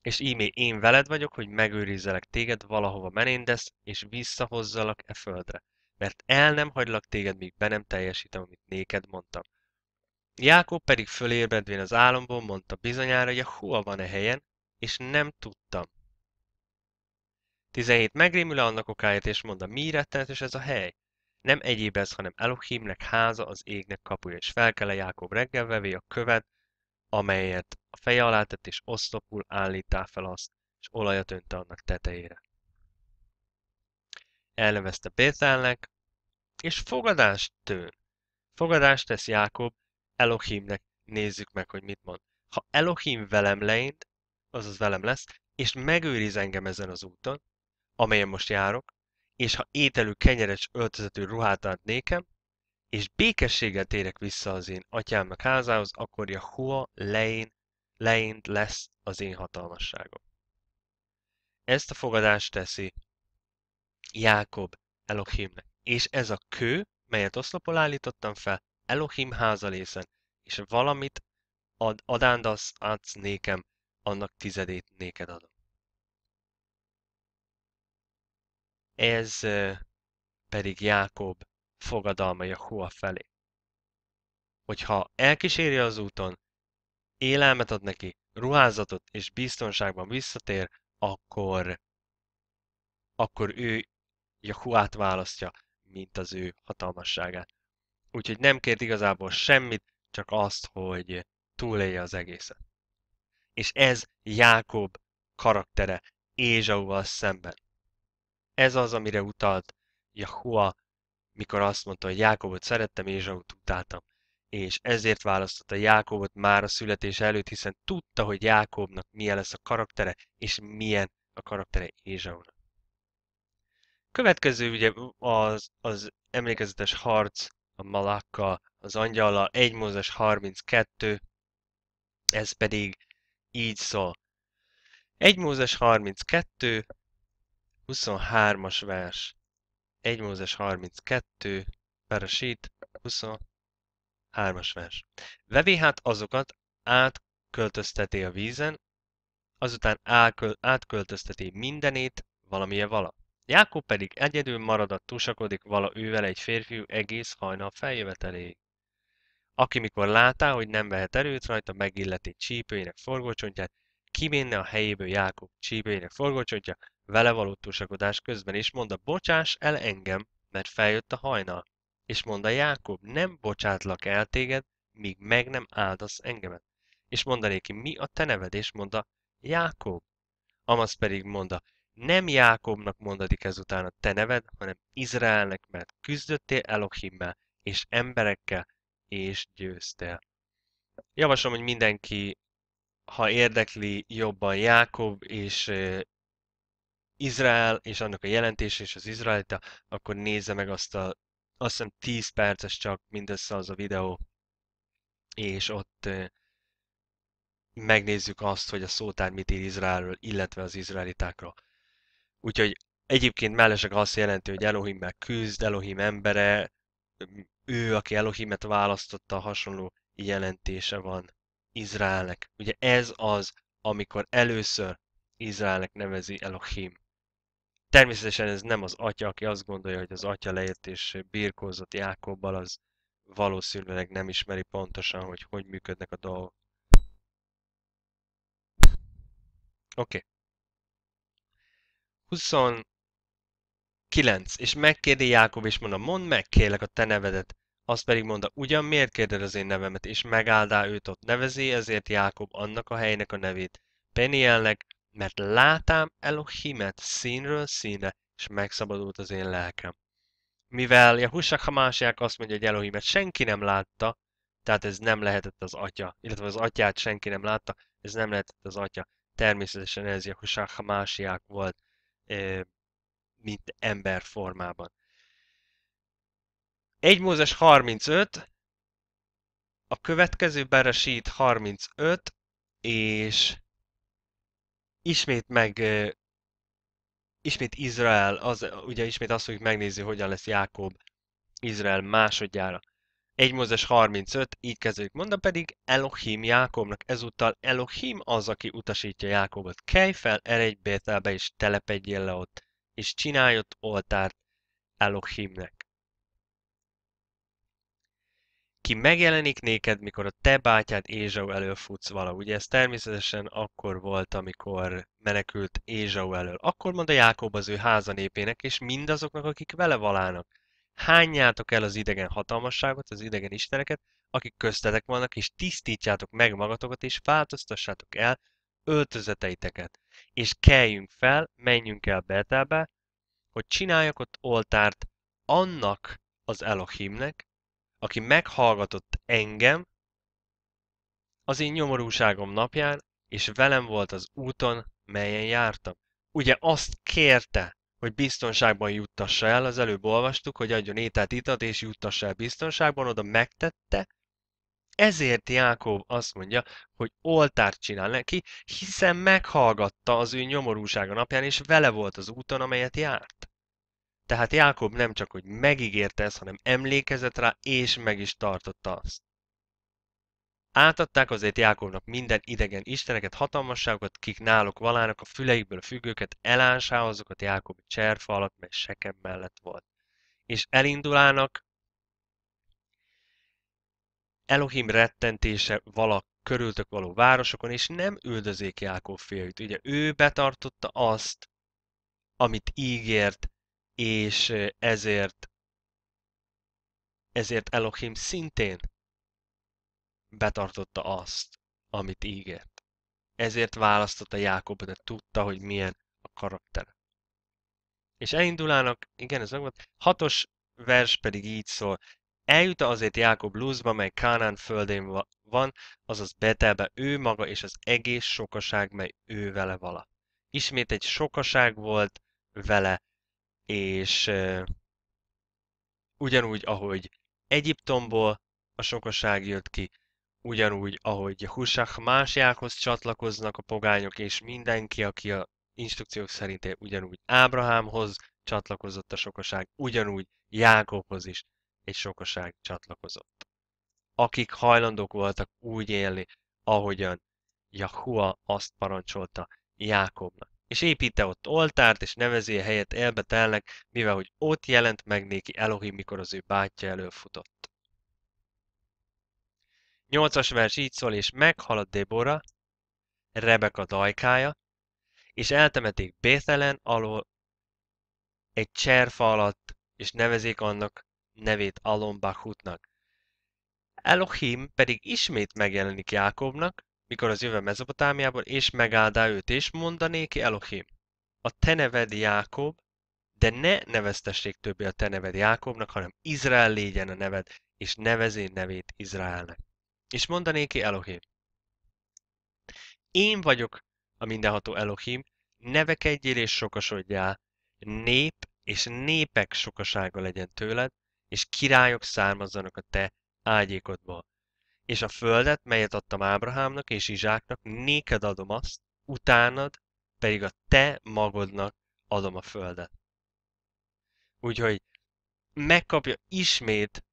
És ímé én veled vagyok, hogy megőrizzelek téged valahova menéndesz, és visszahozzalak e földre, mert el nem hagylak téged, míg be nem teljesítem, amit néked mondtam. Jákob pedig fölébredvén az álomból mondta bizonyára, hogy a hua van-e helyen, és nem tudtam. 17. Megrémül-e annak okáért, és mondta, mi rettenetes ez a hely? Nem egyéb ez, hanem Elohimnek háza, az égnek kapuja, és a Jákob reggel vevé a követ, amelyet a feje alá tett, és oszlopul állítá fel azt, és olajat önte annak tetejére. Elnevezte Bételnek, és fogadást tőn. Fogadást tesz Jákob Elohimnek, nézzük meg, hogy mit mond. Ha Elohim velem leint, azaz velem lesz, és megőriz engem ezen az úton, amelyen most járok, és ha ételű, kenyeres, öltözetű ruhát ad nékem, és békességgel térek vissza az én atyámnak házához, akkor Jahua lein, lein lesz az én hatalmasságom. Ezt a fogadást teszi Jákob Elohimnek és ez a kő, melyet oszlopol állítottam fel, Elohim házalészen, és valamit ad, adándasz adsz nékem, annak tizedét néked adom. Ez pedig Jákob fogadalma Jahua felé. Hogyha elkíséri az úton, élelmet ad neki, ruházatot és biztonságban visszatér, akkor, akkor ő Jahuát választja mint az ő hatalmasságát. Úgyhogy nem kért igazából semmit, csak azt, hogy túlélje az egészet. És ez Jákob karaktere Ézsauval szemben. Ez az, amire utalt Jahua, mikor azt mondta, hogy Jákobot szerettem, Ézsaut utáltam. És ezért választotta Jákobot már a születés előtt, hiszen tudta, hogy Jákobnak milyen lesz a karaktere, és milyen a karaktere Ézsaunak. Következő ugye az, az emlékezetes harc a Malakka, az angyallal, 1 Mózes 32, ez pedig így szól. 1 Mózes 32, 23-as vers. 1 Mózes 32, Peresít, 23-as vers. Vevé hát azokat átköltözteti a vízen, azután átköltözteti mindenét valamilyen vala. Jákob pedig egyedül maradat tusakodik vala ővel egy férfiú egész hajnal feljöveteléig. Aki mikor látá, hogy nem vehet erőt rajta, megilleti csípőjének forgócsontját, kiménne a helyéből Jákob csípőjének forgócsontja, vele való tusakodás közben is mondta, bocsáss el engem, mert feljött a hajnal. És mondta Jákob, nem bocsátlak el téged, míg meg nem áldasz engemet. És ki, mi a te neved, és mondta, Jákob. Amaz pedig mondta, nem Jákobnak mondadik ezután a te neved, hanem Izraelnek, mert küzdöttél Elohimmel, és emberekkel, és győztél. Javaslom, hogy mindenki, ha érdekli jobban Jákob és Izrael, és annak a jelentés és az izraelita, akkor nézze meg azt a, azt hiszem 10 perces csak mindössze az a videó, és ott megnézzük azt, hogy a szótár mit ír Izraelről, illetve az izraelitákról. Úgyhogy egyébként mellesleg azt jelenti, hogy Elohim meg küzd, Elohim embere, ő, aki Elohimet választotta, hasonló jelentése van Izraelnek. Ugye ez az, amikor először Izraelnek nevezi Elohim. Természetesen ez nem az atya, aki azt gondolja, hogy az atya leért és birkózott Jákobbal, az valószínűleg nem ismeri pontosan, hogy hogy működnek a dolgok. Oké. Okay. 29. És megkérdi Jákob, és mondta, mondd meg, kérlek, a te nevedet. Azt pedig mondta, ugyan miért kérded az én nevemet, és megáldá őt ott nevezi, ezért Jákob annak a helynek a nevét. Penielnek, mert látám Elohimet színről színre, és megszabadult az én lelkem. Mivel Jahusak Hamásiák azt mondja, hogy Elohimet senki nem látta, tehát ez nem lehetett az atya, illetve az atyát senki nem látta, ez nem lehetett az atya. Természetesen ez Jahusak Hamásiák volt mint ember formában. 1 Mózes 35, a következő Beresít 35, és ismét meg ismét Izrael, az, ugye ismét azt fogjuk megnézni, hogyan lesz Jákob Izrael másodjára. 1 Mózes 35, így kezdődik mondta pedig Elohim Jákobnak. Ezúttal Elohim az, aki utasítja Jákobot. Kelj fel, eredj Bételbe, és telepedjél le ott, és csinálj ott oltárt Elohimnek. Ki megjelenik néked, mikor a te bátyád Ézsau elől futsz vala. Ugye ez természetesen akkor volt, amikor menekült Ézsau elől. Akkor mondta Jákob az ő háza népének, és mindazoknak, akik vele valának hányjátok el az idegen hatalmasságot, az idegen isteneket, akik köztetek vannak, és tisztítsátok meg magatokat, és változtassátok el öltözeteiteket. És keljünk fel, menjünk el Betelbe, hogy csináljak ott oltárt annak az Elohimnek, aki meghallgatott engem az én nyomorúságom napján, és velem volt az úton, melyen jártam. Ugye azt kérte, hogy biztonságban juttassa el. Az előbb olvastuk, hogy adjon ételt, itat és juttassa el biztonságban, oda megtette. Ezért Jákob azt mondja, hogy oltárt csinál neki, hiszen meghallgatta az ő nyomorúsága napján, és vele volt az úton, amelyet járt. Tehát Jákob nem csak, hogy megígérte ezt, hanem emlékezett rá, és meg is tartotta azt. Átadták azért Jákobnak minden idegen isteneket, hatalmasságokat, kik náluk valának, a füleikből a függőket, elánsáhozokat Jákob cserfa alatt, mely Sekem mellett volt. És elindulának Elohim rettentése vala körültök való városokon, és nem üldözék Jákob fiait. Ugye ő betartotta azt, amit ígért, és ezért ezért Elohim szintén betartotta azt, amit ígért. Ezért választotta Jákobot, mert tudta, hogy milyen a karakter. És elindulának, igen, ez megvan, volt, hatos vers pedig így szól. Eljut -e azért Jákob Luzba, mely Kánán földén van, azaz Betelbe ő maga és az egész sokaság, mely ő vele vala. Ismét egy sokaság volt vele, és uh, ugyanúgy, ahogy Egyiptomból a sokaság jött ki, ugyanúgy, ahogy Husach másjákhoz csatlakoznak a pogányok, és mindenki, aki a instrukciók szerint ugyanúgy Ábrahámhoz csatlakozott a sokaság, ugyanúgy Jákobhoz is egy sokaság csatlakozott. Akik hajlandók voltak úgy élni, ahogyan Jahua azt parancsolta Jákobnak. És építe ott oltárt, és nevezi a helyet Elbetelnek, mivel hogy ott jelent meg néki Elohim, mikor az ő bátyja előfutott. Nyolcas vers így szól, és meghalad Debora, Rebeka dajkája, és eltemetik Bételen alól egy cserfa alatt, és nevezik annak nevét Alombachutnak. Elohim pedig ismét megjelenik Jákobnak, mikor az jövő Mezopotámiából, és megáldá őt, és mondanéki Elohim. A te neved Jákob, de ne neveztessék többé a te neved Jákobnak, hanem Izrael légyen a neved, és nevezén nevét Izraelnek és mondanéki Elohim. Én vagyok a mindenható Elohim, nevekedjél és sokasodjál, nép és népek sokasága legyen tőled, és királyok származzanak a te ágyékodból. És a földet, melyet adtam Ábrahámnak és Izsáknak, néked adom azt, utánad pedig a te magodnak adom a földet. Úgyhogy megkapja ismét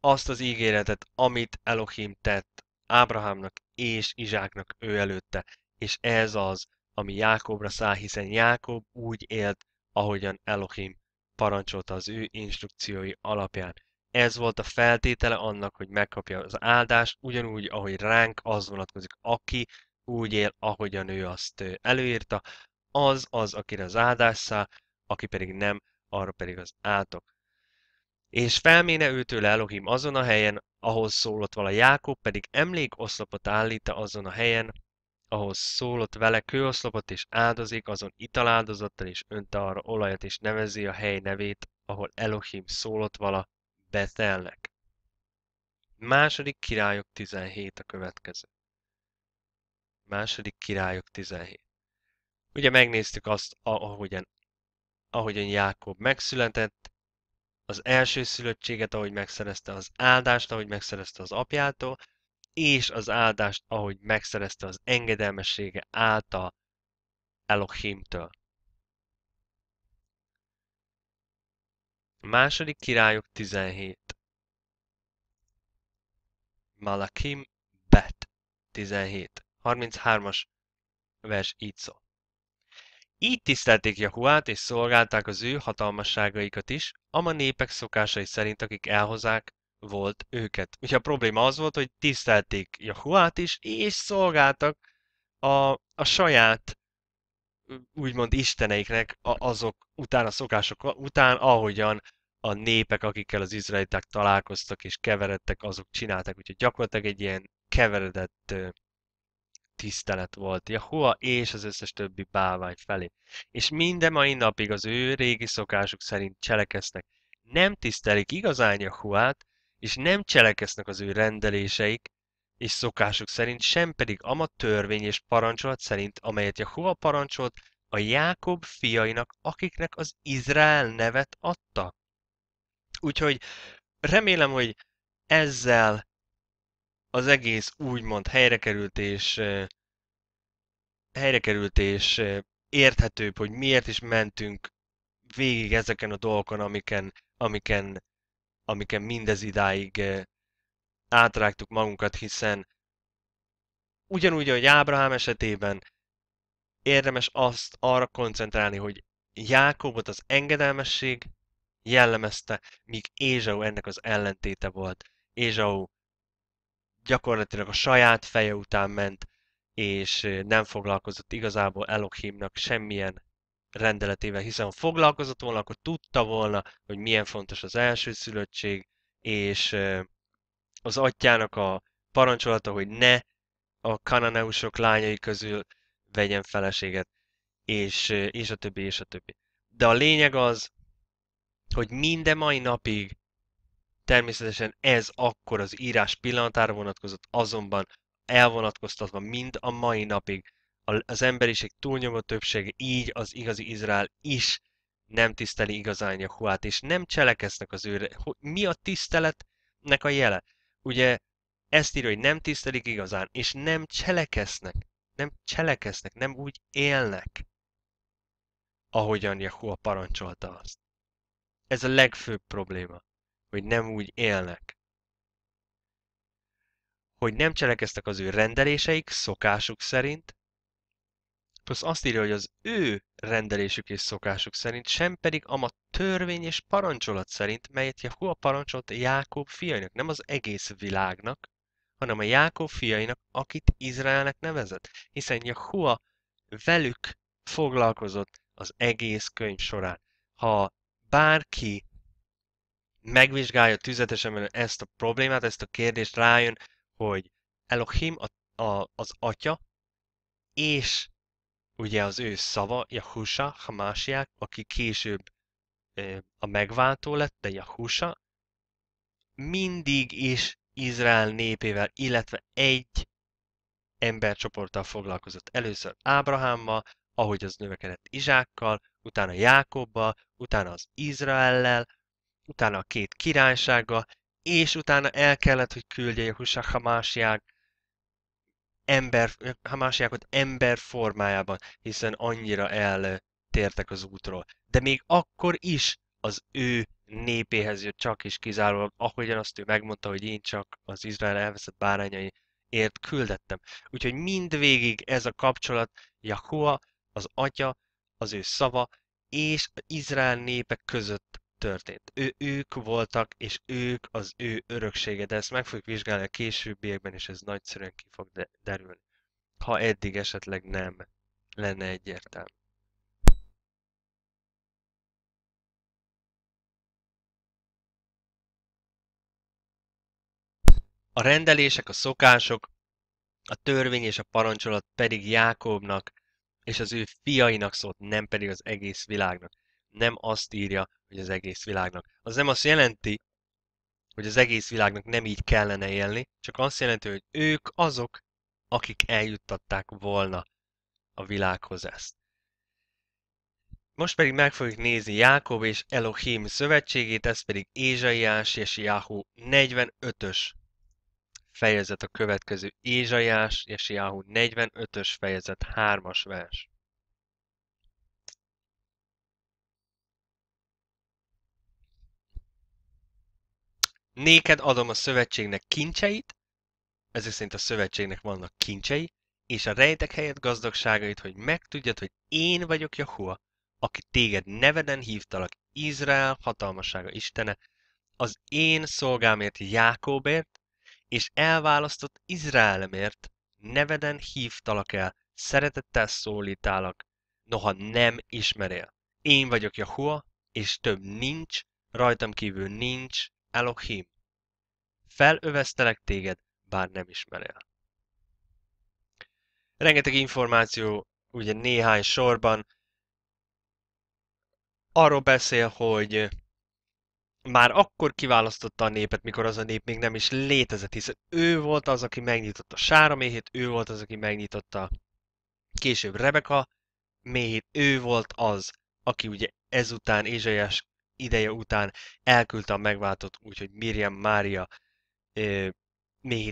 azt az ígéretet, amit Elohim tett Ábrahámnak és Izsáknak ő előtte, és ez az, ami Jákobra száll, hiszen Jákob úgy élt, ahogyan Elohim parancsolta az ő instrukciói alapján. Ez volt a feltétele annak, hogy megkapja az áldást, ugyanúgy, ahogy ránk az vonatkozik, aki úgy él, ahogyan ő azt előírta, az az, akire az áldás száll, aki pedig nem, arra pedig az átok. És felméne őtől Elohim azon a helyen, ahol szólott vala Jákob, pedig emlékoszlopot állít azon a helyen, ahol szólott vele kőoszlopot, és áldozik azon italáldozattal, és önte arra olajat, és nevezi a hely nevét, ahol Elohim szólott vala Betelnek. Második királyok 17 a következő. Második királyok 17. Ugye megnéztük azt, ahogyan, ahogyan Jákob megszületett, az első szülöttséget, ahogy megszerezte az áldást, ahogy megszerezte az apjától, és az áldást, ahogy megszerezte az engedelmessége által Elohimtől. második királyok 17. Malakim Bet 17. 33-as vers így szól. Így tisztelték Jahuát, és szolgálták az ő hatalmasságaikat is, ama népek szokásai szerint, akik elhozák volt őket. Ugye a probléma az volt, hogy tisztelték Jahuát is, és szolgáltak a, a saját úgymond isteneiknek a, azok után, a szokások után, ahogyan a népek, akikkel az izraeliták találkoztak és keveredtek, azok csináltak. Úgyhogy gyakorlatilag egy ilyen keveredett tisztelet volt Jahua és az összes többi bálvány felé. És minden mai napig az ő régi szokásuk szerint cselekesznek. Nem tisztelik igazán Jahuát, és nem cselekesznek az ő rendeléseik, és szokásuk szerint, sem pedig ama törvény és parancsolat szerint, amelyet Jahova parancsolt a Jákob fiainak, akiknek az Izrael nevet adta. Úgyhogy remélem, hogy ezzel az egész úgymond helyre került és helyre került és érthetőbb, hogy miért is mentünk végig ezeken a dolgokon, amiken, amiken, amiken mindez idáig átrágtuk magunkat, hiszen ugyanúgy, ahogy Ábrahám esetében érdemes azt arra koncentrálni, hogy Jákobot az engedelmesség jellemezte, míg Ézsau ennek az ellentéte volt. Ézsau gyakorlatilag a saját feje után ment, és nem foglalkozott igazából Elohimnak semmilyen rendeletével, hiszen ha foglalkozott volna, akkor tudta volna, hogy milyen fontos az első szülöttség, és az atyának a parancsolata, hogy ne a kananeusok lányai közül vegyen feleséget, és, és a többi, és a többi. De a lényeg az, hogy minden mai napig Természetesen ez akkor az írás pillanatára vonatkozott, azonban elvonatkoztatva mind a mai napig az emberiség túlnyomó többsége, így az igazi Izrael is nem tiszteli igazán Jahuát, és nem cselekesznek az őre. Mi a tiszteletnek a jele? Ugye ezt írja, hogy nem tisztelik igazán, és nem cselekesznek. Nem cselekesznek, nem úgy élnek, ahogyan Jahua parancsolta azt. Ez a legfőbb probléma hogy nem úgy élnek. Hogy nem cselekeztek az ő rendeléseik szokásuk szerint, plusz azt írja, hogy az ő rendelésük és szokásuk szerint, sem pedig ama törvény és parancsolat szerint, melyet Jehova parancsolt Jákob fiainak, nem az egész világnak, hanem a Jákob fiainak, akit Izraelnek nevezett, hiszen Jehova velük foglalkozott az egész könyv során. Ha bárki megvizsgálja tüzetesen ezt a problémát, ezt a kérdést, rájön, hogy Elohim a, a, az atya, és ugye az ő szava, Jahusa, Hamásiák, aki később a megváltó lett, de Jahusa, mindig is Izrael népével, illetve egy embercsoporttal foglalkozott. Először Ábrahámmal, ahogy az növekedett Izsákkal, utána Jákobbal, utána az Izraellel, utána a két királysága, és utána el kellett, hogy küldje Jehusá Hamásiák ember, Hamásiákot ember formájában, hiszen annyira eltértek az útról. De még akkor is az ő népéhez jött csak is kizárólag, ahogyan azt ő megmondta, hogy én csak az Izrael elveszett bárányaiért küldettem. Úgyhogy mindvégig ez a kapcsolat Jahua, az atya, az ő szava és az Izrael népe között történt. Ő, ők voltak, és ők az ő öröksége, de ezt meg fogjuk vizsgálni a későbbiekben, és ez nagyszerűen ki fog de- derülni. Ha eddig esetleg nem lenne egyértelmű. A rendelések, a szokások, a törvény és a parancsolat pedig Jákobnak és az ő fiainak szólt, nem pedig az egész világnak nem azt írja, hogy az egész világnak. Az nem azt jelenti, hogy az egész világnak nem így kellene élni, csak azt jelenti, hogy ők azok, akik eljuttatták volna a világhoz ezt. Most pedig meg fogjuk nézni Jákob és Elohim szövetségét, ez pedig Ézsaiás és Jáhu 45-ös fejezet a következő. Ézsaiás és Jáhu 45-ös fejezet 3-as vers. Néked adom a szövetségnek kincseit, ezek szerint a szövetségnek vannak kincsei, és a rejtek helyett gazdagságait, hogy megtudjad, hogy én vagyok Jahua, aki téged neveden hívtalak, Izrael hatalmasága Istene, az én szolgámért Jákóbért, és elválasztott Izraelemért neveden hívtalak el, szeretettel szólítálak, noha nem ismerél. Én vagyok Jahua, és több nincs, rajtam kívül nincs Elohim, felövesztelek téged, bár nem ismerél. Rengeteg információ, ugye néhány sorban, arról beszél, hogy már akkor kiválasztotta a népet, mikor az a nép még nem is létezett, hiszen ő volt az, aki megnyitotta Sára méhét, ő volt az, aki megnyitotta később Rebeka méhét, ő volt az, aki ugye ezután Ézsaiás ideje után elküldte a megváltott, úgyhogy Miriam Mária ö,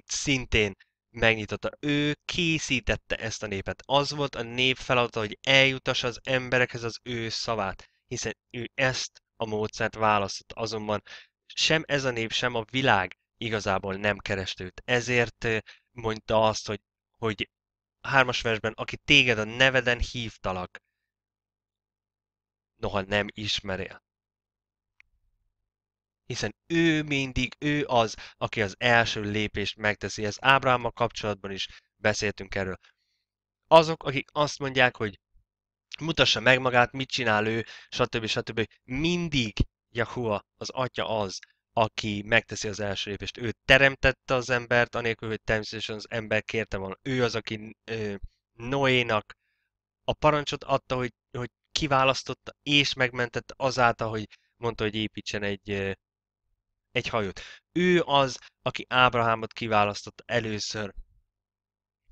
szintén megnyitotta. Ő készítette ezt a népet. Az volt a nép feladata, hogy eljutassa az emberekhez az ő szavát, hiszen ő ezt a módszert választott. Azonban sem ez a nép, sem a világ igazából nem kerest őt. Ezért mondta azt, hogy, hogy hármas versben, aki téged a neveden hívtalak, noha nem ismerél hiszen ő mindig ő az, aki az első lépést megteszi. Ez Ábrámmal kapcsolatban is beszéltünk erről. Azok, akik azt mondják, hogy mutassa meg magát, mit csinál ő, stb. stb. Mindig Jahua, az atya az, aki megteszi az első lépést. Ő teremtette az embert, anélkül, hogy természetesen az ember kérte volna. Ő az, aki ö, Noénak a parancsot adta, hogy, hogy kiválasztotta és megmentette azáltal, hogy mondta, hogy építsen egy egy hajót. Ő az, aki Ábrahámot kiválasztotta először,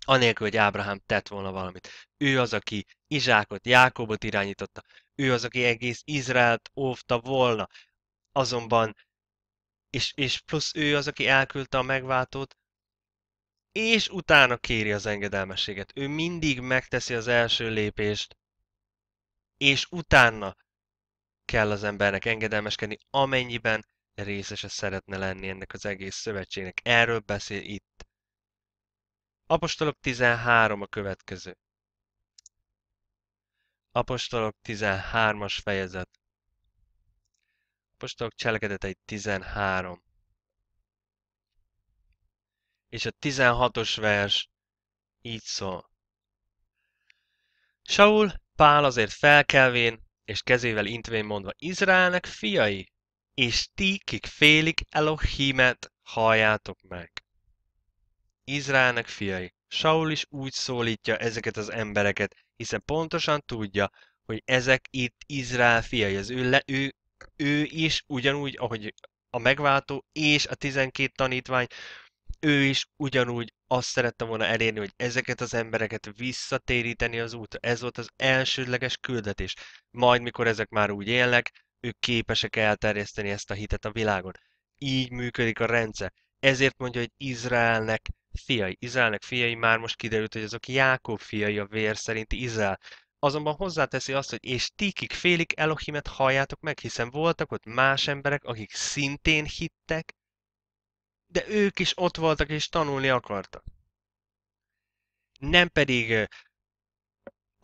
anélkül, hogy Ábrahám tett volna valamit. Ő az, aki Izsákot, Jákobot irányította. Ő az, aki egész Izraelt óvta volna. Azonban, és, és plusz ő az, aki elküldte a megváltót, és utána kéri az engedelmességet. Ő mindig megteszi az első lépést, és utána kell az embernek engedelmeskedni, amennyiben részese szeretne lenni ennek az egész szövetségnek. Erről beszél itt. Apostolok 13 a következő. Apostolok 13-as fejezet. Apostolok cselekedetei 13. És a 16-os vers így szól. Saul, Pál azért felkelvén, és kezével intvén mondva, Izraelnek fiai, és ti, kik félik Elohimet, halljátok meg. Izraelnek fiai, Saul is úgy szólítja ezeket az embereket, hiszen pontosan tudja, hogy ezek itt Izrael fiai, az ő, le, ő, ő is ugyanúgy, ahogy a megváltó és a 12 tanítvány, ő is ugyanúgy azt szerette volna elérni, hogy ezeket az embereket visszatéríteni az útra. Ez volt az elsődleges küldetés. Majd, mikor ezek már úgy élnek, ők képesek elterjeszteni ezt a hitet a világon. Így működik a rendszer. Ezért mondja, hogy Izraelnek fiai. Izraelnek fiai már most kiderült, hogy azok Jákob fiai a vér szerinti Izrael. Azonban hozzáteszi azt, hogy és tíkig félik Elohimet halljátok meg, hiszen voltak ott más emberek, akik szintén hittek, de ők is ott voltak és tanulni akartak. Nem pedig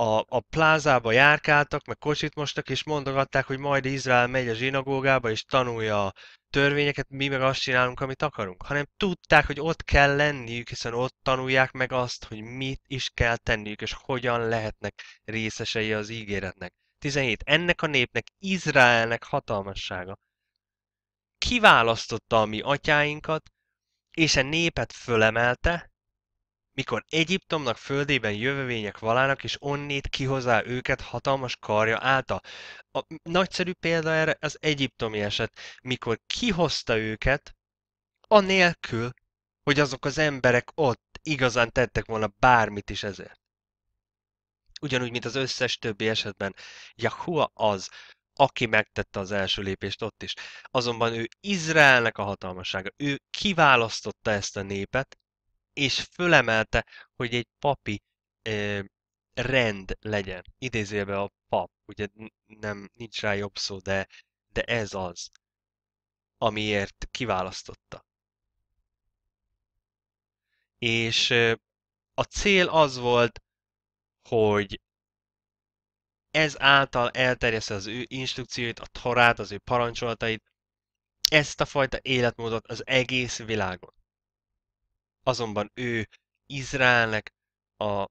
a, a plázába járkáltak, meg kocsit mostak, és mondogatták, hogy majd Izrael megy a zsinagógába, és tanulja a törvényeket, mi meg azt csinálunk, amit akarunk. Hanem tudták, hogy ott kell lenniük, hiszen ott tanulják meg azt, hogy mit is kell tenniük, és hogyan lehetnek részesei az ígéretnek. 17. Ennek a népnek, Izraelnek hatalmassága. Kiválasztotta a mi atyáinkat, és a e népet fölemelte, mikor Egyiptomnak földében jövővények valának, és onnét kihozá őket hatalmas karja által. A nagyszerű példa erre az egyiptomi eset, mikor kihozta őket, anélkül, hogy azok az emberek ott igazán tettek volna bármit is ezért. Ugyanúgy, mint az összes többi esetben, Jahua az, aki megtette az első lépést ott is. Azonban ő Izraelnek a hatalmasága, ő kiválasztotta ezt a népet, és fölemelte, hogy egy papi ö, rend legyen. Idézőjelben a pap, ugye nem, nincs rá jobb szó, de, de ez az, amiért kiválasztotta. És ö, a cél az volt, hogy ez által elterjeszte az ő instrukcióit, a torát, az ő parancsolatait, ezt a fajta életmódot az egész világon. Azonban ő Izraelnek a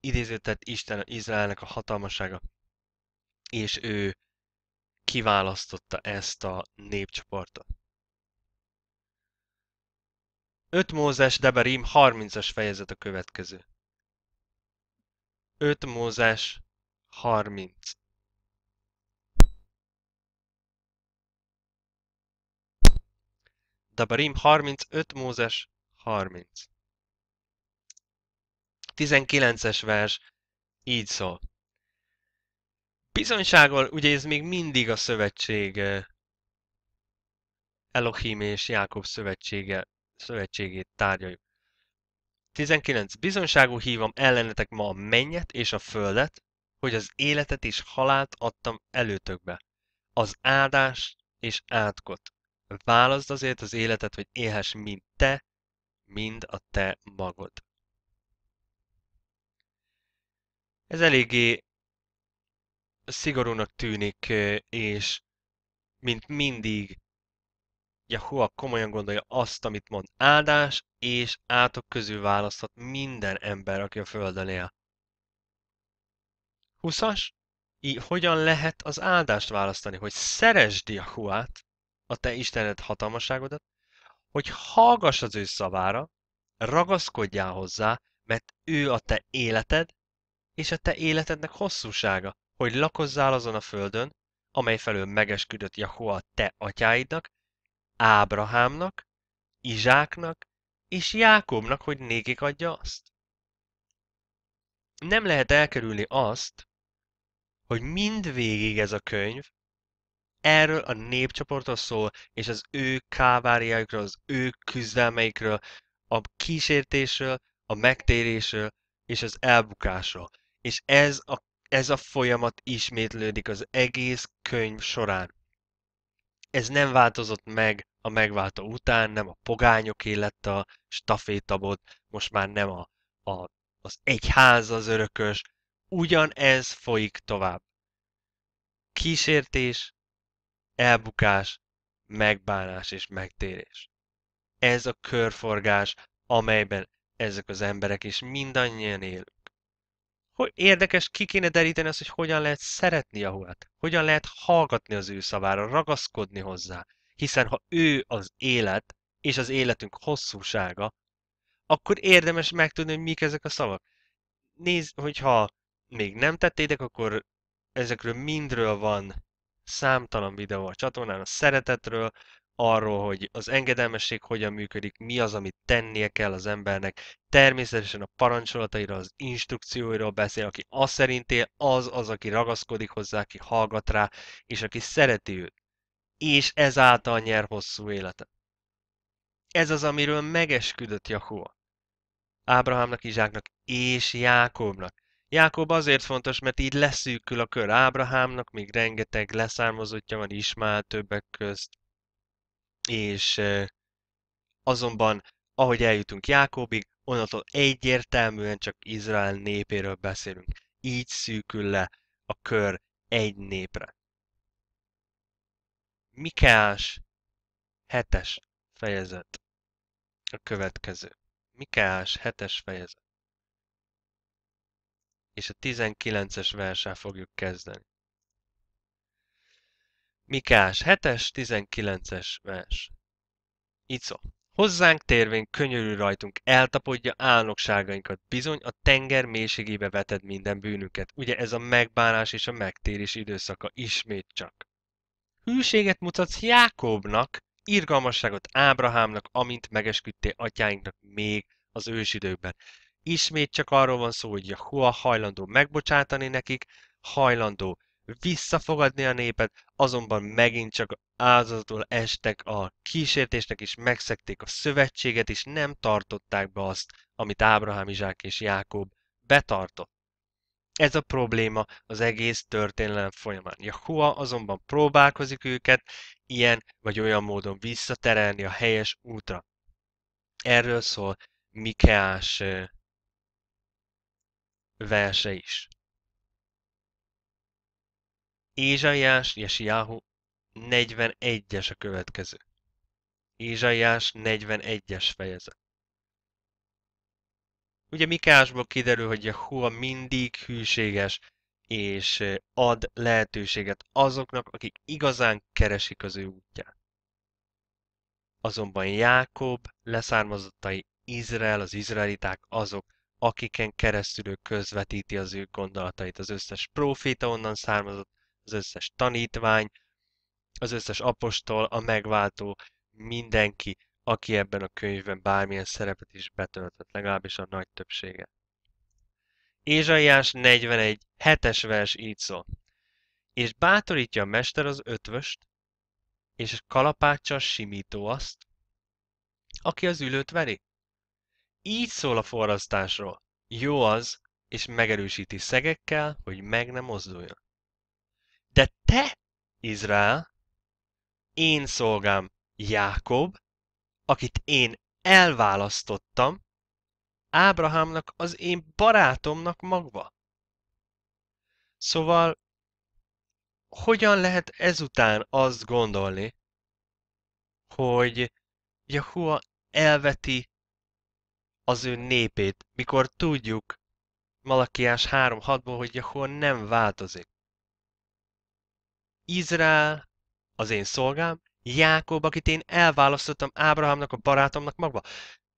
idézőtett Isten Izraelnek a hatalmasága, és ő kiválasztotta ezt a népcsoportot. 5 Mózes Deberim 30-as fejezet a következő. 5 Mózes 30. Deberim 35 Mózes 30. 19-es vers így szól. Bizonysággal, ugye ez még mindig a szövetség Elohim és Jákob szövetsége, szövetségét tárgyaljuk. 19. Bizonságú hívom ellenetek ma a mennyet és a földet, hogy az életet és halált adtam előtökbe, az áldás és átkot. Válaszd azért az életet, hogy élhess, mint te, mind a te magod. Ez eléggé szigorúnak tűnik, és mint mindig Jehova komolyan gondolja azt, amit mond. Áldás és átok közül választhat minden ember, aki a Földön él. Huszas, így hogyan lehet az áldást választani, hogy szeresd Jahuát, a te Istened hatalmasságodat, hogy hallgass az ő szavára, ragaszkodjál hozzá, mert ő a te életed, és a te életednek hosszúsága, hogy lakozzál azon a földön, amely felől megesküdött Jahua te atyáidnak, Ábrahámnak, Izsáknak és Jákobnak, hogy nékik adja azt. Nem lehet elkerülni azt, hogy mindvégig ez a könyv erről a népcsoportról szól, és az ő káváriaikról, az ő küzdelmeikről, a kísértésről, a megtérésről és az elbukásról. És ez a, ez a folyamat ismétlődik az egész könyv során. Ez nem változott meg a megváltó után, nem a pogányok élet a stafétabot, most már nem a, a, az egyház az örökös, ugyanez folyik tovább. Kísértés, elbukás, megbánás és megtérés. Ez a körforgás, amelyben ezek az emberek és mindannyian élünk. Hogy érdekes, ki kéne deríteni azt, hogy hogyan lehet szeretni a Jahuát, hogyan lehet hallgatni az ő szavára, ragaszkodni hozzá, hiszen ha ő az élet, és az életünk hosszúsága, akkor érdemes megtudni, hogy mik ezek a szavak. Nézd, hogyha még nem tettétek, akkor ezekről mindről van számtalan videó a csatornán a szeretetről, arról, hogy az engedelmesség hogyan működik, mi az, amit tennie kell az embernek. Természetesen a parancsolataira, az instrukcióiról beszél, aki azt szerint él, az az, aki ragaszkodik hozzá, aki hallgat rá, és aki szereti őt. És ezáltal nyer hosszú életet. Ez az, amiről megesküdött Jahua. Ábrahámnak, Izsáknak és Jákobnak. Jákob azért fontos, mert így leszűkül a kör Ábrahámnak, még rengeteg leszármazottja van Ismál többek közt, és azonban ahogy eljutunk Jákobig, onnantól egyértelműen csak Izrael népéről beszélünk. Így szűkül le a kör egy népre. Mikás 7 fejezet a következő. Mikás 7 fejezet és a 19-es versen fogjuk kezdeni. Mikás 7-es, 19-es vers. Ico. Hozzánk térvén könyörül rajtunk, eltapodja álnokságainkat, bizony a tenger mélységébe veted minden bűnünket. Ugye ez a megbánás és a megtérés időszaka ismét csak. Hűséget mutatsz Jákobnak, irgalmasságot Ábrahámnak, amint megesküdtél atyáinknak még az ősidőkben. Ismét csak arról van szó, hogy Jahua hajlandó megbocsátani nekik, hajlandó visszafogadni a népet, azonban megint csak áldozatul estek a kísértésnek, és megszekték a szövetséget, és nem tartották be azt, amit Ábrahám, Izsák és Jákob betartott. Ez a probléma az egész történelem folyamán. Jahua azonban próbálkozik őket ilyen vagy olyan módon visszaterelni a helyes útra. Erről szól Mikeás verse is. Ézsaiás, Jáhu 41-es a következő. Ézsaiás 41-es fejezet. Ugye Mikásból kiderül, hogy Jehova mindig hűséges, és ad lehetőséget azoknak, akik igazán keresik az ő útját. Azonban Jákob leszármazottai Izrael, az izraeliták azok, akiken keresztül ő közvetíti az ő gondolatait. Az összes próféta onnan származott, az összes tanítvány, az összes apostol, a megváltó, mindenki, aki ebben a könyvben bármilyen szerepet is betöltött, legalábbis a nagy többsége. Ézsaiás 41. 7-es vers így szól. És bátorítja a mester az ötvöst, és kalapáccsal simító azt, aki az ülőt veri. Így szól a forrasztásról. Jó az, és megerősíti szegekkel, hogy meg nem mozduljon. De te, Izrael, én szolgám Jákob, akit én elválasztottam, Ábrahámnak, az én barátomnak magva. Szóval, hogyan lehet ezután azt gondolni, hogy Jahua elveti az ő népét, mikor tudjuk Malakiás 3.6-ból, hogy Jahon nem változik. Izrael az én szolgám, Jákob, akit én elválasztottam Ábrahámnak, a barátomnak magba.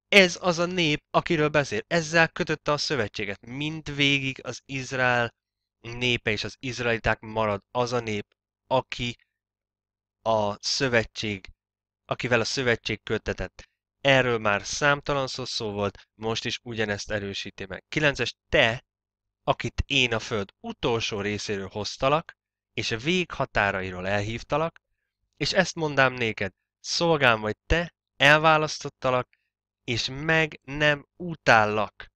Ez az a nép, akiről beszél. Ezzel kötötte a szövetséget. Mind végig az Izrael népe és az izraeliták marad az a nép, aki a szövetség, akivel a szövetség kötetett. Erről már számtalan szó, szó volt, most is ugyanezt erősíti meg. 9-es, te, akit én a föld utolsó részéről hoztalak, és a vég határairól elhívtalak, és ezt mondám néked, szolgám vagy te, elválasztottalak, és meg nem utállak.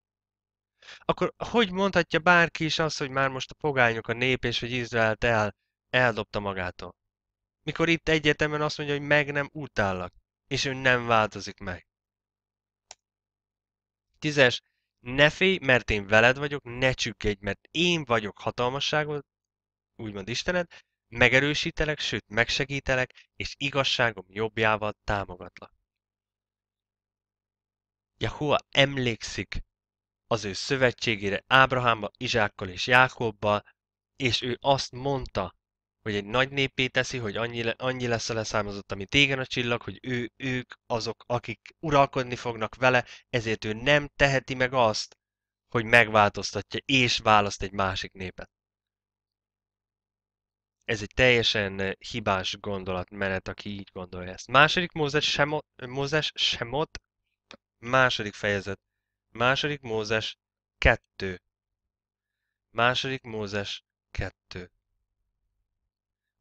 Akkor hogy mondhatja bárki is azt, hogy már most a pogányok a nép, és hogy Izraelt el, eldobta magától? Mikor itt egyetemen azt mondja, hogy meg nem utállak és ő nem változik meg. Tízes, ne félj, mert én veled vagyok, ne csükkedj, mert én vagyok hatalmasságod, úgymond Istened, megerősítelek, sőt megsegítelek, és igazságom jobbjával támogatlak. Jahua emlékszik az ő szövetségére Ábrahámba, Izsákkal és Jákobbal, és ő azt mondta, hogy egy nagy népé teszi, hogy annyi, le, annyi lesz a leszámozott, ami tégen a csillag, hogy ő, ők azok, akik uralkodni fognak vele, ezért ő nem teheti meg azt, hogy megváltoztatja és választ egy másik népet. Ez egy teljesen eh, hibás gondolatmenet, aki így gondolja ezt. Második Mózes, Semot, Mózes Semot, második fejezet. Második Mózes 2. Második Mózes 2.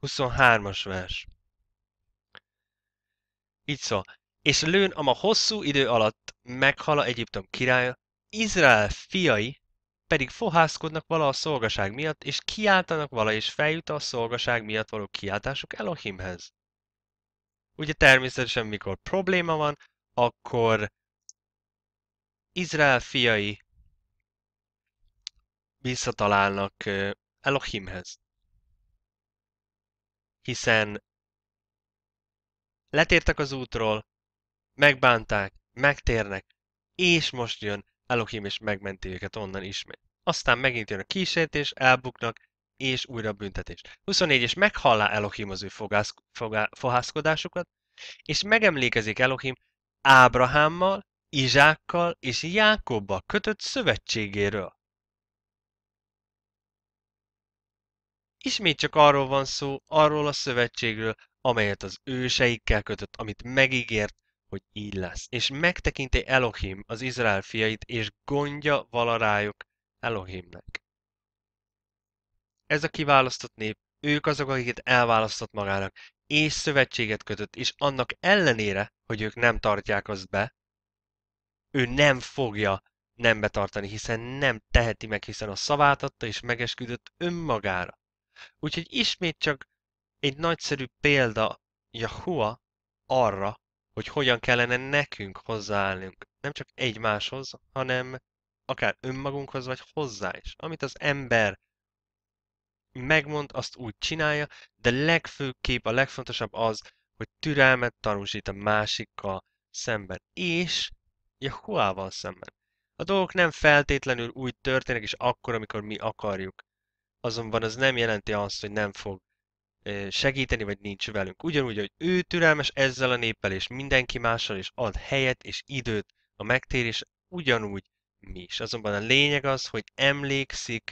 23-as vers. Így szól. És lőn, ama hosszú idő alatt meghal a Egyiptom királya, Izrael fiai pedig fohászkodnak vala a szolgaság miatt, és kiáltanak vala, és feljut a szolgaság miatt való kiáltásuk Elohimhez. Ugye természetesen, mikor probléma van, akkor Izrael fiai visszatalálnak Elohimhez hiszen letértek az útról, megbánták, megtérnek, és most jön Elohim és megmenti őket onnan ismét. Aztán megint jön a kísértés, elbuknak, és újra büntetés. 24. És meghallá Elohim az ő fogász, fogá, fohászkodásukat, és megemlékezik Elohim Ábrahámmal, Izsákkal és Jákobbal kötött szövetségéről. Ismét csak arról van szó, arról a szövetségről, amelyet az őseikkel kötött, amit megígért, hogy így lesz. És megtekinti Elohim az Izrael fiait, és gondja valarájuk Elohimnek. Ez a kiválasztott nép, ők azok, akiket elválasztott magának, és szövetséget kötött, és annak ellenére, hogy ők nem tartják azt be, ő nem fogja nem betartani, hiszen nem teheti meg, hiszen a szavát adta és megesküdött önmagára. Úgyhogy ismét csak egy nagyszerű példa Yahua arra, hogy hogyan kellene nekünk hozzáállnunk. Nem csak egymáshoz, hanem akár önmagunkhoz, vagy hozzá is. Amit az ember megmond, azt úgy csinálja, de legfőképp a legfontosabb az, hogy türelmet tanúsít a másikkal szemben, és Yahuával szemben. A dolgok nem feltétlenül úgy történnek, és akkor, amikor mi akarjuk azonban az nem jelenti azt, hogy nem fog segíteni, vagy nincs velünk. Ugyanúgy, hogy ő türelmes ezzel a néppel, és mindenki mással, és ad helyet és időt a megtérés, ugyanúgy mi is. Azonban a lényeg az, hogy emlékszik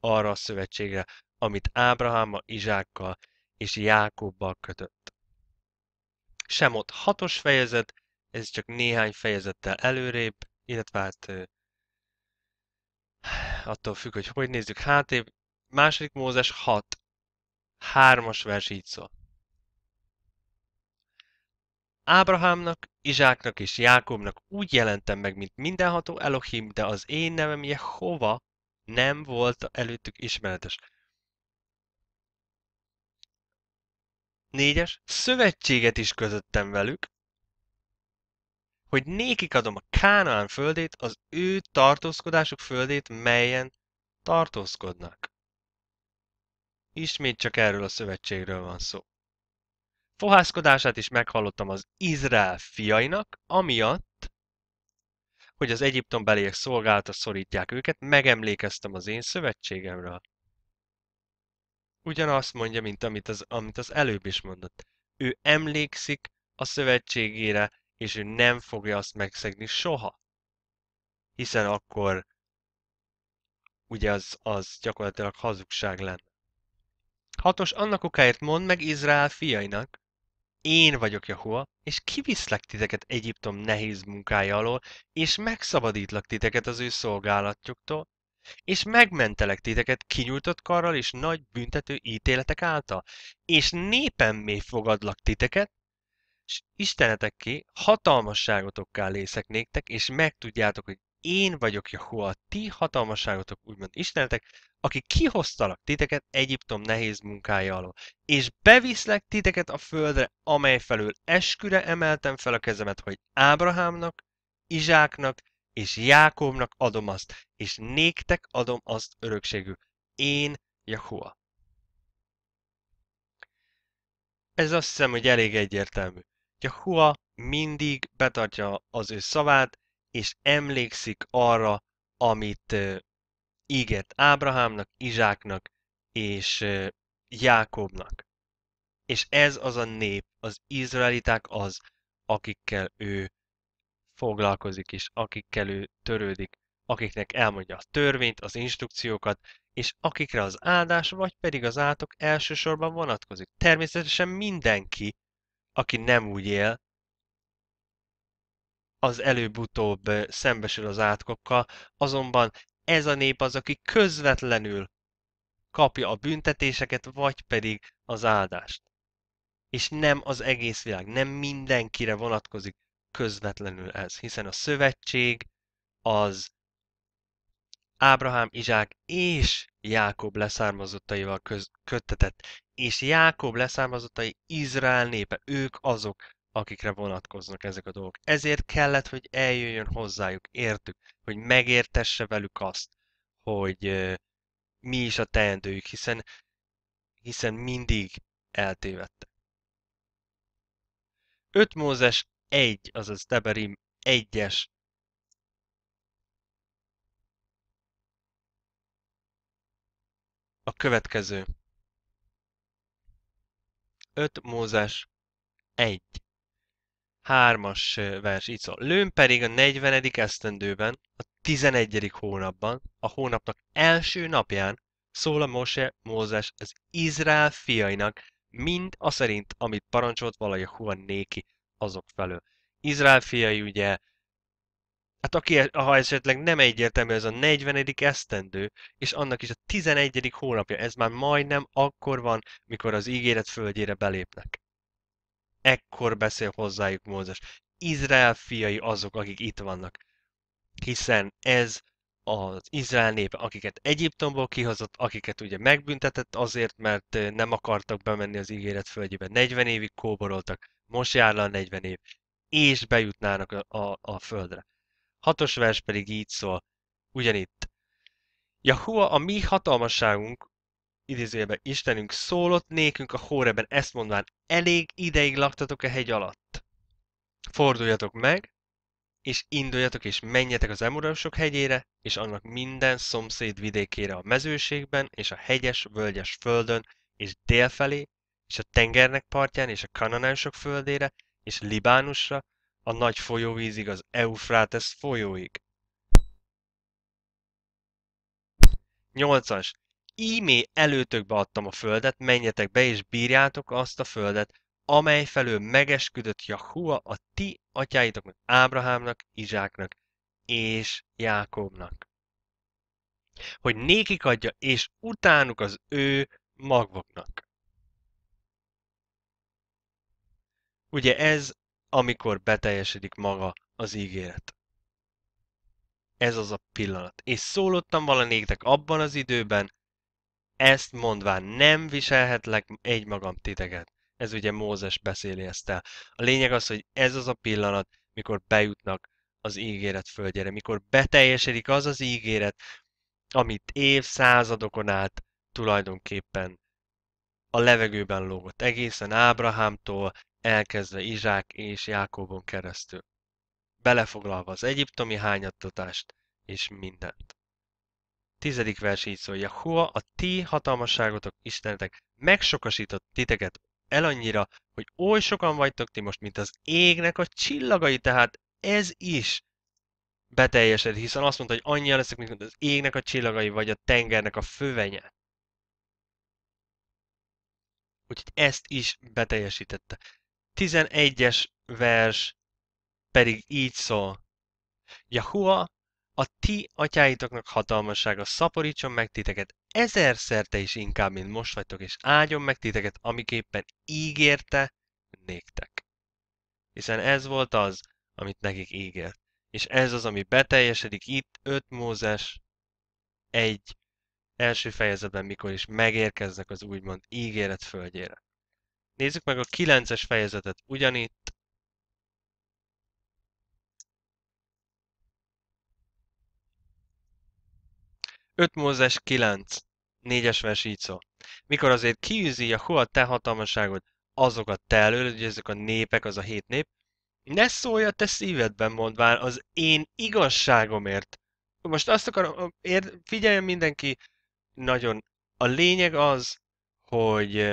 arra a szövetségre, amit Ábrahámmal, Izsákkal és Jákobbal kötött. Sem ott hatos fejezet, ez csak néhány fejezettel előrébb, illetve hát attól függ, hogy hogy nézzük hátébb, Második Mózes 6. Hármas vers így szól. Ábrahámnak, Izsáknak és Jákobnak úgy jelentem meg, mint mindenható Elohim, de az én nevem Jehova nem volt előttük ismeretes. Négyes, szövetséget is közöttem velük, hogy nékik adom a Kánaán földét, az ő tartózkodásuk földét, melyen tartózkodnak. Ismét csak erről a szövetségről van szó. Fohászkodását is meghallottam az Izrael fiainak, amiatt, hogy az Egyiptom beliek szolgálata szorítják őket, megemlékeztem az én szövetségemről. Ugyanazt mondja, mint amit az, amit az előbb is mondott. Ő emlékszik a szövetségére, és ő nem fogja azt megszegni soha. Hiszen akkor ugye az, az gyakorlatilag hazugság lenne. Hatos annak okáért mond meg Izrael fiainak, én vagyok Jahua, és kiviszlek titeket Egyiptom nehéz munkája alól, és megszabadítlak titeket az ő szolgálatjuktól, és megmentelek titeket kinyújtott karral és nagy büntető ítéletek által, és mély fogadlak titeket, és ki, hatalmasságotokká lészek néktek, és megtudjátok, hogy én vagyok Jahua, ti hatalmasságotok, úgymond Istenetek, aki kihoztalak titeket Egyiptom nehéz munkája alól, és beviszlek titeket a földre, amely felől esküre emeltem fel a kezemet, hogy Ábrahámnak, Izsáknak és Jákobnak adom azt, és néktek adom azt örökségül. Én Jehova. Ez azt hiszem, hogy elég egyértelmű. Jehova mindig betartja az ő szavát, és emlékszik arra, amit ígért Ábrahámnak, Izsáknak és Jákobnak. És ez az a nép, az izraeliták az, akikkel ő foglalkozik és akikkel ő törődik, akiknek elmondja a törvényt, az instrukciókat, és akikre az áldás vagy pedig az átok elsősorban vonatkozik. Természetesen mindenki, aki nem úgy él, az előbb-utóbb szembesül az átkokkal, azonban ez a nép az, aki közvetlenül kapja a büntetéseket, vagy pedig az áldást. És nem az egész világ, nem mindenkire vonatkozik közvetlenül ez, hiszen a szövetség az Ábrahám, Izsák és Jákob leszármazottaival köz, köttetett, és Jákob leszármazottai Izrael népe, ők azok, akikre vonatkoznak ezek a dolgok. Ezért kellett, hogy eljöjjön hozzájuk, értük, hogy megértesse velük azt, hogy mi is a teendőjük, hiszen, hiszen mindig eltévedtek. 5 Mózes 1, azaz Teberim 1-es a következő. 5 Mózes 1. 3-as vers, így szól. Lőn pedig a 40. esztendőben, a 11. hónapban, a hónapnak első napján szól a Mose Mózes az Izrael fiainak, mind a szerint, amit parancsolt valahogy Huan néki azok felől. Izrael fiai ugye, hát aki, e, ha esetleg nem egyértelmű, ez a 40. esztendő, és annak is a 11. hónapja, ez már majdnem akkor van, mikor az ígéret földjére belépnek. Ekkor beszél hozzájuk Mózes. Izrael fiai azok, akik itt vannak. Hiszen ez az Izrael népe, akiket Egyiptomból kihozott, akiket ugye megbüntetett azért, mert nem akartak bemenni az ígéret földjébe. 40 évig kóboroltak, most jár le a 40 év, és bejutnának a, a, a földre. Hatos vers pedig így szól, ugyanitt. Jahua, a mi hatalmasságunk idézőjelben Istenünk szólott nékünk a Hóreben ezt mondván, elég ideig laktatok a hegy alatt. Forduljatok meg, és induljatok és menjetek az Emorosok hegyére, és annak minden szomszéd vidékére a mezőségben, és a hegyes, völgyes földön, és délfelé, és a tengernek partján, és a kananánsok földére, és Libánusra, a nagy folyóvízig, az Eufrates folyóig. 8 ímé előtökbe adtam a földet, menjetek be és bírjátok azt a földet, amely felől megesküdött Jahua a ti atyáitoknak, Ábrahámnak, Izsáknak és Jákobnak. Hogy nékik adja, és utánuk az ő magvoknak. Ugye ez, amikor beteljesedik maga az ígéret. Ez az a pillanat. És szólottam valanéktek abban az időben, ezt mondván nem viselhetlek egy magam titeket. Ez ugye Mózes beszéli ezt el. A lényeg az, hogy ez az a pillanat, mikor bejutnak az ígéret földjére, mikor beteljesedik az az ígéret, amit évszázadokon át tulajdonképpen a levegőben lógott, egészen Ábrahámtól elkezdve Izsák és Jákobon keresztül, belefoglalva az egyiptomi hányattatást és mindent. Tizedik vers így szólja, Hua, a ti hatalmasságotok, Istenetek, megsokasított titeket elannyira, hogy oly sokan vagytok ti most, mint az égnek a csillagai, tehát ez is beteljesed, hiszen azt mondta, hogy annyian leszek, mint az égnek a csillagai, vagy a tengernek a fővenye. Úgyhogy ezt is beteljesítette. 11-es vers pedig így szól. Jahua, a ti atyáitoknak hatalmassága szaporítson meg titeket ezerszer te is inkább, mint most vagytok, és áldjon meg titeket, amiképpen ígérte néktek. Hiszen ez volt az, amit nekik ígért. És ez az, ami beteljesedik itt 5 Mózes 1 első fejezetben, mikor is megérkeznek az úgymond ígéret földjére. Nézzük meg a 9-es fejezetet ugyanitt, 5 Mózes 9, 4-es vers így szó. Mikor azért kiűzi a hol te hatalmaságod azokat te előled, hogy ezek a népek, az a hét nép, ne szólj a te szívedben mondván az én igazságomért. Most azt akarom, ér, figyeljen mindenki nagyon. A lényeg az, hogy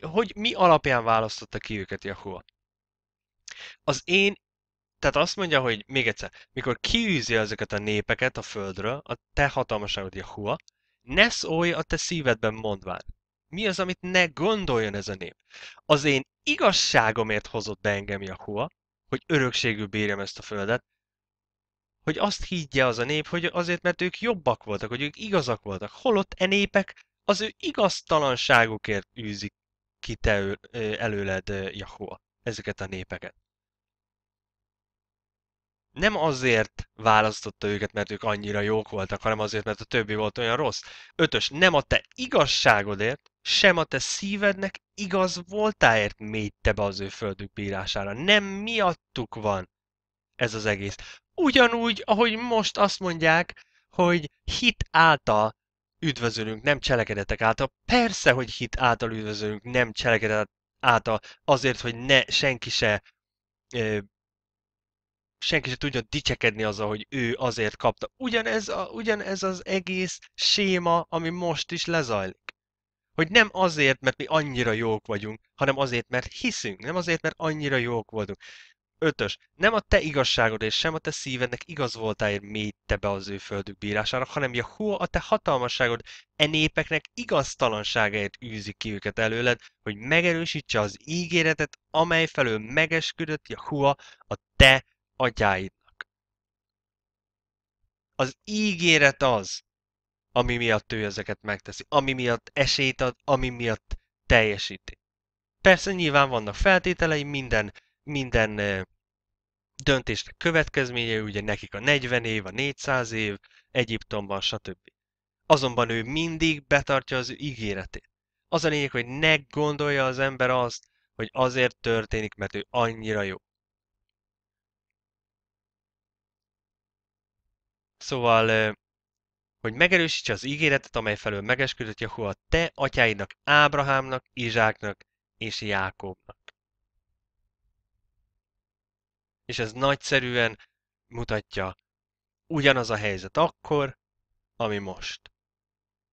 hogy mi alapján választotta ki őket Jahua. Az én tehát azt mondja, hogy még egyszer, mikor kiűzi ezeket a népeket a földről, a te hatalmaságod Jahua, ne szólj a te szívedben mondván. Mi az, amit ne gondoljon ez a nép? Az én igazságomért hozott be engem Jahua, hogy örökségül bírjam ezt a földet, hogy azt higgye az a nép, hogy azért, mert ők jobbak voltak, hogy ők igazak voltak. Holott e népek az ő igaztalanságukért űzik ki te előled Jahua, ezeket a népeket nem azért választotta őket, mert ők annyira jók voltak, hanem azért, mert a többi volt olyan rossz. Ötös, nem a te igazságodért, sem a te szívednek igaz voltáért mélyte be az ő földük bírására. Nem miattuk van ez az egész. Ugyanúgy, ahogy most azt mondják, hogy hit által üdvözölünk, nem cselekedetek által. Persze, hogy hit által üdvözölünk, nem cselekedetek által, azért, hogy ne senki se senki se tudjon dicsekedni azzal, hogy ő azért kapta. Ugyanez, a, ugyanez az egész séma, ami most is lezajlik. Hogy nem azért, mert mi annyira jók vagyunk, hanem azért, mert hiszünk, nem azért, mert annyira jók voltunk. Ötös. Nem a te igazságod és sem a te szívednek igaz voltáért mélyte be az ő földük bírására, hanem Jahu a te hatalmasságod e népeknek igaztalanságáért űzi ki őket előled, hogy megerősítse az ígéretet, amely felől megesküdött Jahua a te atyáidnak. Az ígéret az, ami miatt ő ezeket megteszi, ami miatt esélyt ad, ami miatt teljesíti. Persze nyilván vannak feltételei, minden, minden döntésnek következménye, ugye nekik a 40 év, a 400 év, Egyiptomban, stb. Azonban ő mindig betartja az ígéretét. Az a lényeg, hogy ne gondolja az ember azt, hogy azért történik, mert ő annyira jó. Szóval, hogy megerősítse az ígéretet, amely felől megesküdött Jahua te atyáidnak, Ábrahámnak, Izsáknak és Jákobnak. És ez nagyszerűen mutatja ugyanaz a helyzet akkor, ami most.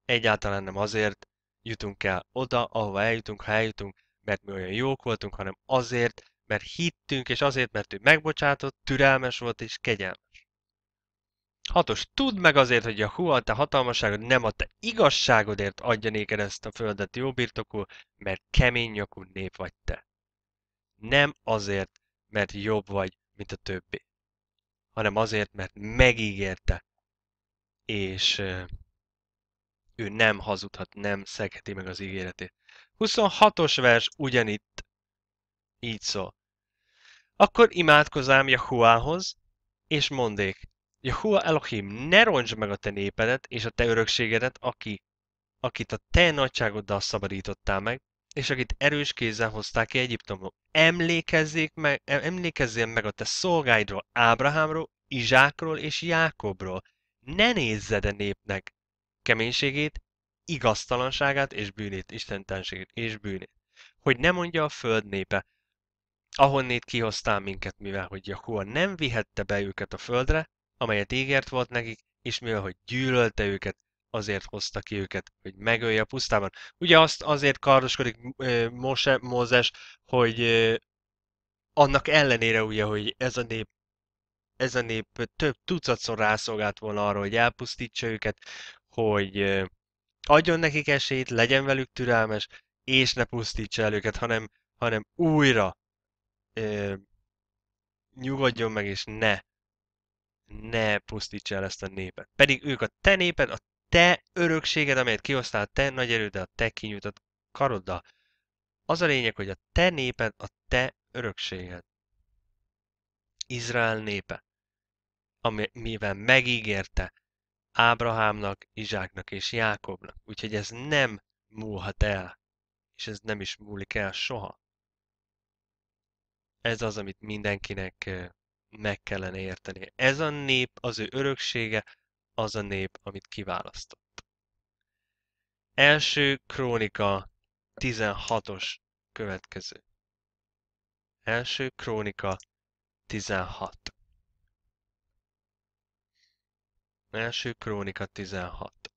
Egyáltalán nem azért jutunk el oda, ahova eljutunk, ha eljutunk, mert mi olyan jók voltunk, hanem azért, mert hittünk, és azért, mert ő megbocsátott, türelmes volt és kegyelmes. Hatos, tudd meg azért, hogy a Hua, te hatalmaságod nem a te igazságodért adja néked ezt a földet jó birtokú, mert kemény nyakú nép vagy te. Nem azért, mert jobb vagy, mint a többi, hanem azért, mert megígérte, és ő nem hazudhat, nem szegheti meg az ígéretét. 26-os vers ugyanitt így szól. Akkor imádkozám Jahuához, és mondék, Jehova Elohim, ne roncsd meg a te népedet és a te örökségedet, aki, akit a te nagyságoddal szabadítottál meg, és akit erős kézzel hozták ki Egyiptomból. Emlékezzék meg, emlékezzél meg a te szolgáidról, Ábrahámról, Izsákról és Jákobról. Ne nézzed a népnek keménységét, igaztalanságát és bűnét, istentelenségét és bűnét. Hogy ne mondja a föld népe, ahonnét kihoztál minket, mivel hogy Jahua nem vihette be őket a földre, amelyet ígért volt nekik, és mivel, hogy gyűlölte őket, azért hozta ki őket, hogy megölje a pusztában. Ugye azt azért kardoskodik Mose, Mózes, hogy annak ellenére ugye, hogy ez a nép ez a nép több tucatszor rászolgált volna arra, hogy elpusztítsa őket, hogy adjon nekik esélyt, legyen velük türelmes, és ne pusztítsa el őket, hanem, hanem újra ö, nyugodjon meg, és ne ne pusztíts el ezt a népet. Pedig ők a te néped, a te örökséged, amelyet kiosztál te nagy erőddel, a te kinyújtott karoddal. Az a lényeg, hogy a te néped, a te örökséged. Izrael népe, amivel megígérte Ábrahámnak, Izsáknak és Jákobnak. Úgyhogy ez nem múlhat el, és ez nem is múlik el soha. Ez az, amit mindenkinek eh, meg kellene érteni. Ez a nép, az ő öröksége, az a nép, amit kiválasztott. Első krónika 16-os következő. Első krónika 16. Első krónika 16.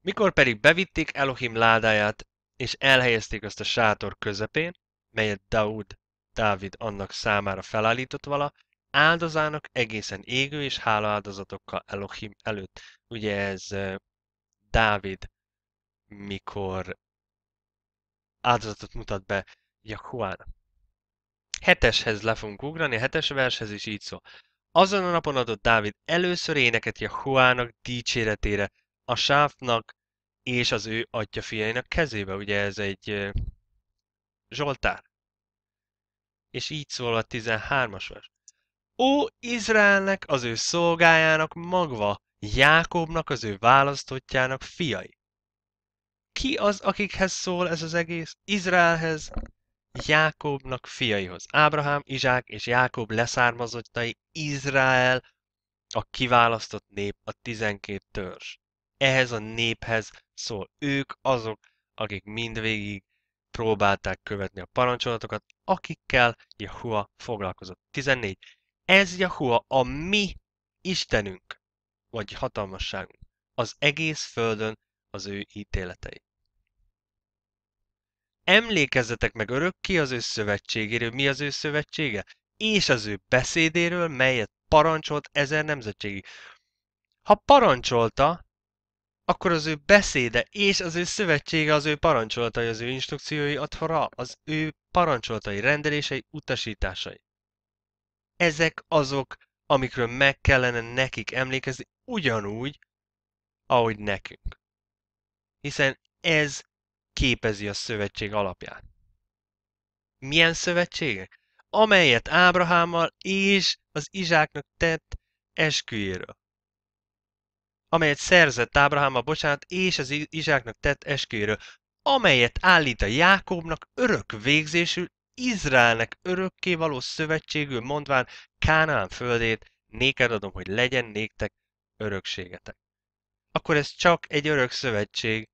Mikor pedig bevitték Elohim ládáját, és elhelyezték azt a sátor közepén, melyet Daud Dávid annak számára felállított vala, áldozának egészen égő és áldozatokkal Elohim előtt. Ugye ez Dávid, mikor áldozatot mutat be Jakuán. Heteshez le fogunk ugrani, a hetes vershez is így szól. Azon a napon adott Dávid először éneket Jahuának dicséretére, a sáfnak és az ő atya fiainak kezébe. Ugye ez egy Zsoltár és így szól a 13-as vers. Ó Izraelnek, az ő szolgájának magva, Jákobnak, az ő választottjának fiai. Ki az, akikhez szól ez az egész? Izraelhez, Jákobnak fiaihoz. Ábrahám, Izsák és Jákob leszármazottai, Izrael, a kiválasztott nép, a 12 törzs. Ehhez a néphez szól. Ők azok, akik mindvégig próbálták követni a parancsolatokat, akikkel Jahua foglalkozott. 14. Ez Jahua a mi Istenünk, vagy hatalmasságunk, az egész földön az ő ítéletei. Emlékezzetek meg örökké az ő szövetségéről, mi az ő szövetsége, és az ő beszédéről, melyet parancsolt ezer nemzetségig. Ha parancsolta, akkor az ő beszéde és az ő szövetsége, az ő parancsolatai, az ő instrukciói, a az ő parancsolatai, rendelései, utasításai. Ezek azok, amikről meg kellene nekik emlékezni, ugyanúgy, ahogy nekünk. Hiszen ez képezi a szövetség alapját. Milyen szövetségek? Amelyet Ábrahámmal és az Izsáknak tett esküjéről amelyet szerzett Ábrahám a bocsánat és az Izsáknak tett esküjéről, amelyet állít a Jákobnak örök végzésül Izraelnek örökké való szövetségül mondván Kánaán földét néked adom, hogy legyen néktek örökségetek. Akkor ez csak egy örök szövetség,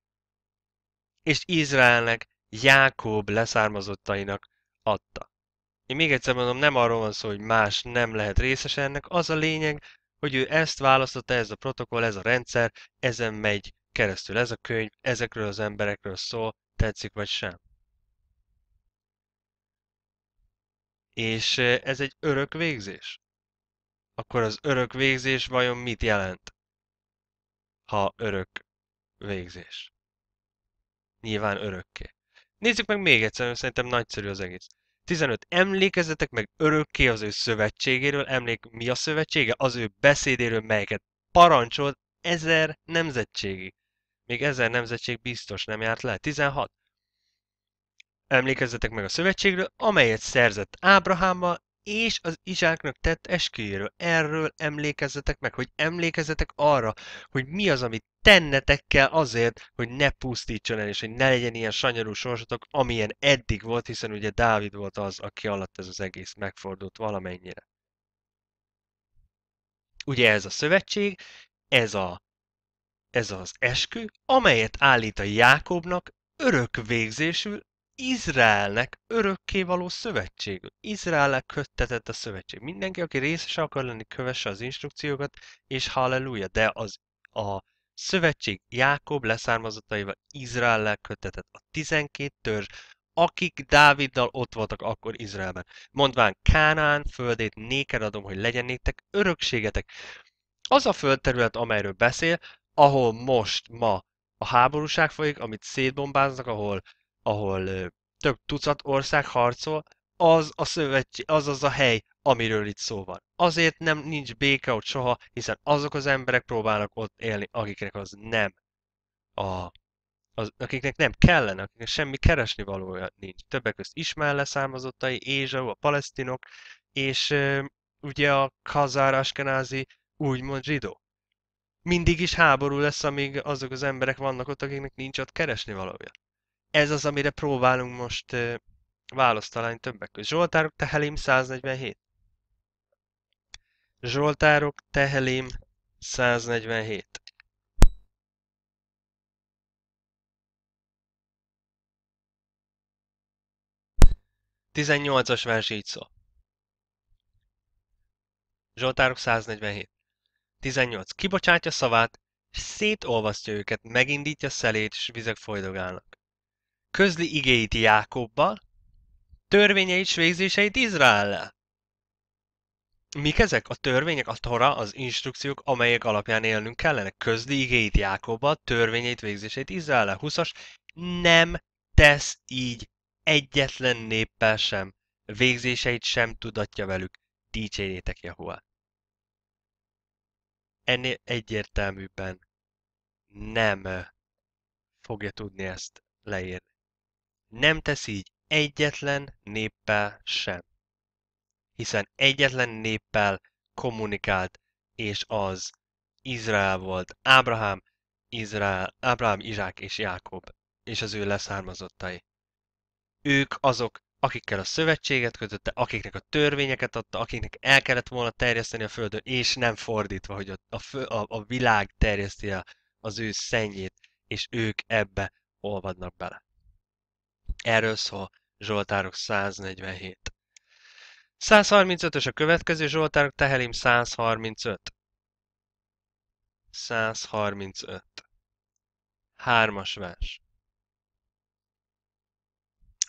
és Izraelnek, Jákob leszármazottainak adta. Én még egyszer mondom, nem arról van szó, hogy más nem lehet részes ennek, az a lényeg, hogy ő ezt választotta, ez a protokoll, ez a rendszer, ezen megy keresztül ez a könyv, ezekről az emberekről szól, tetszik vagy sem. És ez egy örök végzés. Akkor az örök végzés vajon mit jelent? Ha örök végzés. Nyilván örökké. Nézzük meg még egyszer, mert szerintem nagyszerű az egész. 15. Emlékezzetek meg örökké az ő szövetségéről, emlék mi a szövetsége? Az ő beszédéről, melyeket parancsolt ezer nemzetségi. Még ezer nemzetség biztos nem járt le. 16. Emlékezzetek meg a szövetségről, amelyet szerzett Ábrahámmal és az Izsáknak tett esküjéről. Erről emlékezzetek meg, hogy emlékezzetek arra, hogy mi az, amit tennetek kell azért, hogy ne pusztítson el, és hogy ne legyen ilyen sanyarú sorsotok, amilyen eddig volt, hiszen ugye Dávid volt az, aki alatt ez az egész megfordult valamennyire. Ugye ez a szövetség, ez a ez az eskü, amelyet állít a Jákobnak örök végzésül Izraelnek való szövetségű. Izraelnek köttetett a szövetség. Mindenki, aki részese akar lenni, kövesse az instrukciókat, és halleluja, de az a szövetség Jákob leszármazottaival Izraellel köttetett. A 12 törzs, akik Dáviddal ott voltak akkor Izraelben. Mondván Kánán földét néked adom, hogy legyen néktek örökségetek. Az a földterület, amelyről beszél, ahol most ma a háborúság folyik, amit szétbombáznak, ahol ahol több tucat ország harcol, az a szövetség, az az a hely, amiről itt szó van. Azért nem nincs béke ott soha, hiszen azok az emberek próbálnak ott élni, akiknek az nem a, az, akiknek nem kellene, akiknek semmi keresni valója nincs. Többek között Ismál leszármazottai, Ézsau, a palesztinok, és e, ugye a Kazár Askenázi úgymond zsidó. Mindig is háború lesz, amíg azok az emberek vannak ott, akiknek nincs ott keresni valója. Ez az, amire próbálunk most választ találni többek között. Zsoltárok Tehelim 147. Zsoltárok Tehelim 147. Tizennyolcas vers így szól. Zsoltárok 147. 18. Kibocsátja szavát, és szétolvasztja őket, megindítja szelét, és vizek folydogálnak közli igéit Jákobbal, törvényeit és végzéseit -le. Mik ezek? A törvények, a tora, az instrukciók, amelyek alapján élnünk kellene. Közli igéit Jákobbal, törvényeit, végzéseit Izraellel. 20-as, nem tesz így egyetlen néppel sem. Végzéseit sem tudatja velük. Dicsérjétek Jahuát. Ennél egyértelműben nem fogja tudni ezt leírni. Nem tesz így egyetlen néppel sem. Hiszen egyetlen néppel kommunikált, és az Izrael volt. Ábrahám, Izrael, Ábrahám, Izsák és Jákob, és az ő leszármazottai. Ők azok, akikkel a szövetséget kötötte, akiknek a törvényeket adta, akiknek el kellett volna terjeszteni a Földön, és nem fordítva, hogy a, a, a, a világ terjeszti az ő szennyét, és ők ebbe olvadnak bele. Erről szól Zsoltárok 147. 135-ös a következő Zsoltárok Tehelim 135. 135. Hármas vers.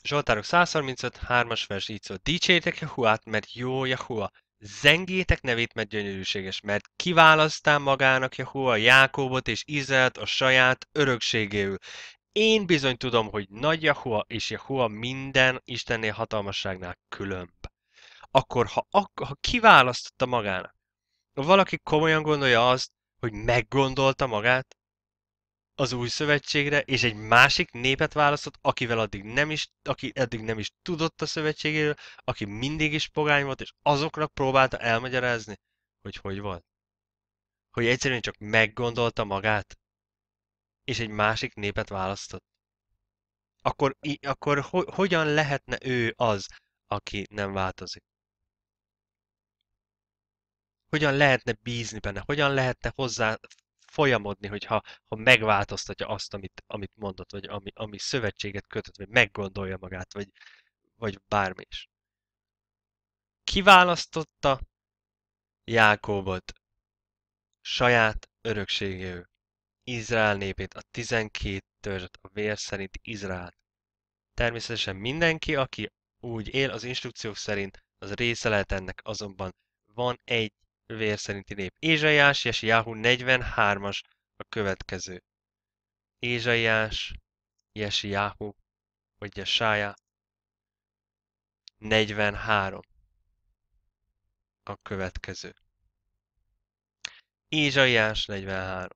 Zsoltárok 135, hármas vers így szól. Dicsérjétek Jehuát, mert jó Jahua. Zengétek nevét, mert gyönyörűséges, mert kiválasztál magának Jahua Jákóbot és Izelt a saját örökségéül. Én bizony tudom, hogy nagy Jahua és Jahua minden istennél hatalmasságnál különb. Akkor ha, ha kiválasztotta magának, valaki komolyan gondolja azt, hogy meggondolta magát az új szövetségre, és egy másik népet választott, akivel addig nem is, aki eddig nem is tudott a szövetségéről, aki mindig is pogány volt, és azoknak próbálta elmagyarázni, hogy hogy volt. Hogy egyszerűen csak meggondolta magát és egy másik népet választott, akkor, akkor ho, hogyan lehetne ő az, aki nem változik? Hogyan lehetne bízni benne? Hogyan lehetne hozzá folyamodni, hogyha ha megváltoztatja azt, amit, amit mondott, vagy ami, ami szövetséget kötött, vagy meggondolja magát, vagy, vagy bármi is. Kiválasztotta Jákobot saját örökségéül. Izrael népét, a 12 törzset, a vér szerint Izrael. Természetesen mindenki, aki úgy él az instrukciók szerint, az része lehet ennek, azonban van egy vér szerinti nép. Ézsaiás és Jáhu 43-as a következő. Ézsaiás, Jesiáhu, vagy Sája, 43 a következő. Ézsaiás 43.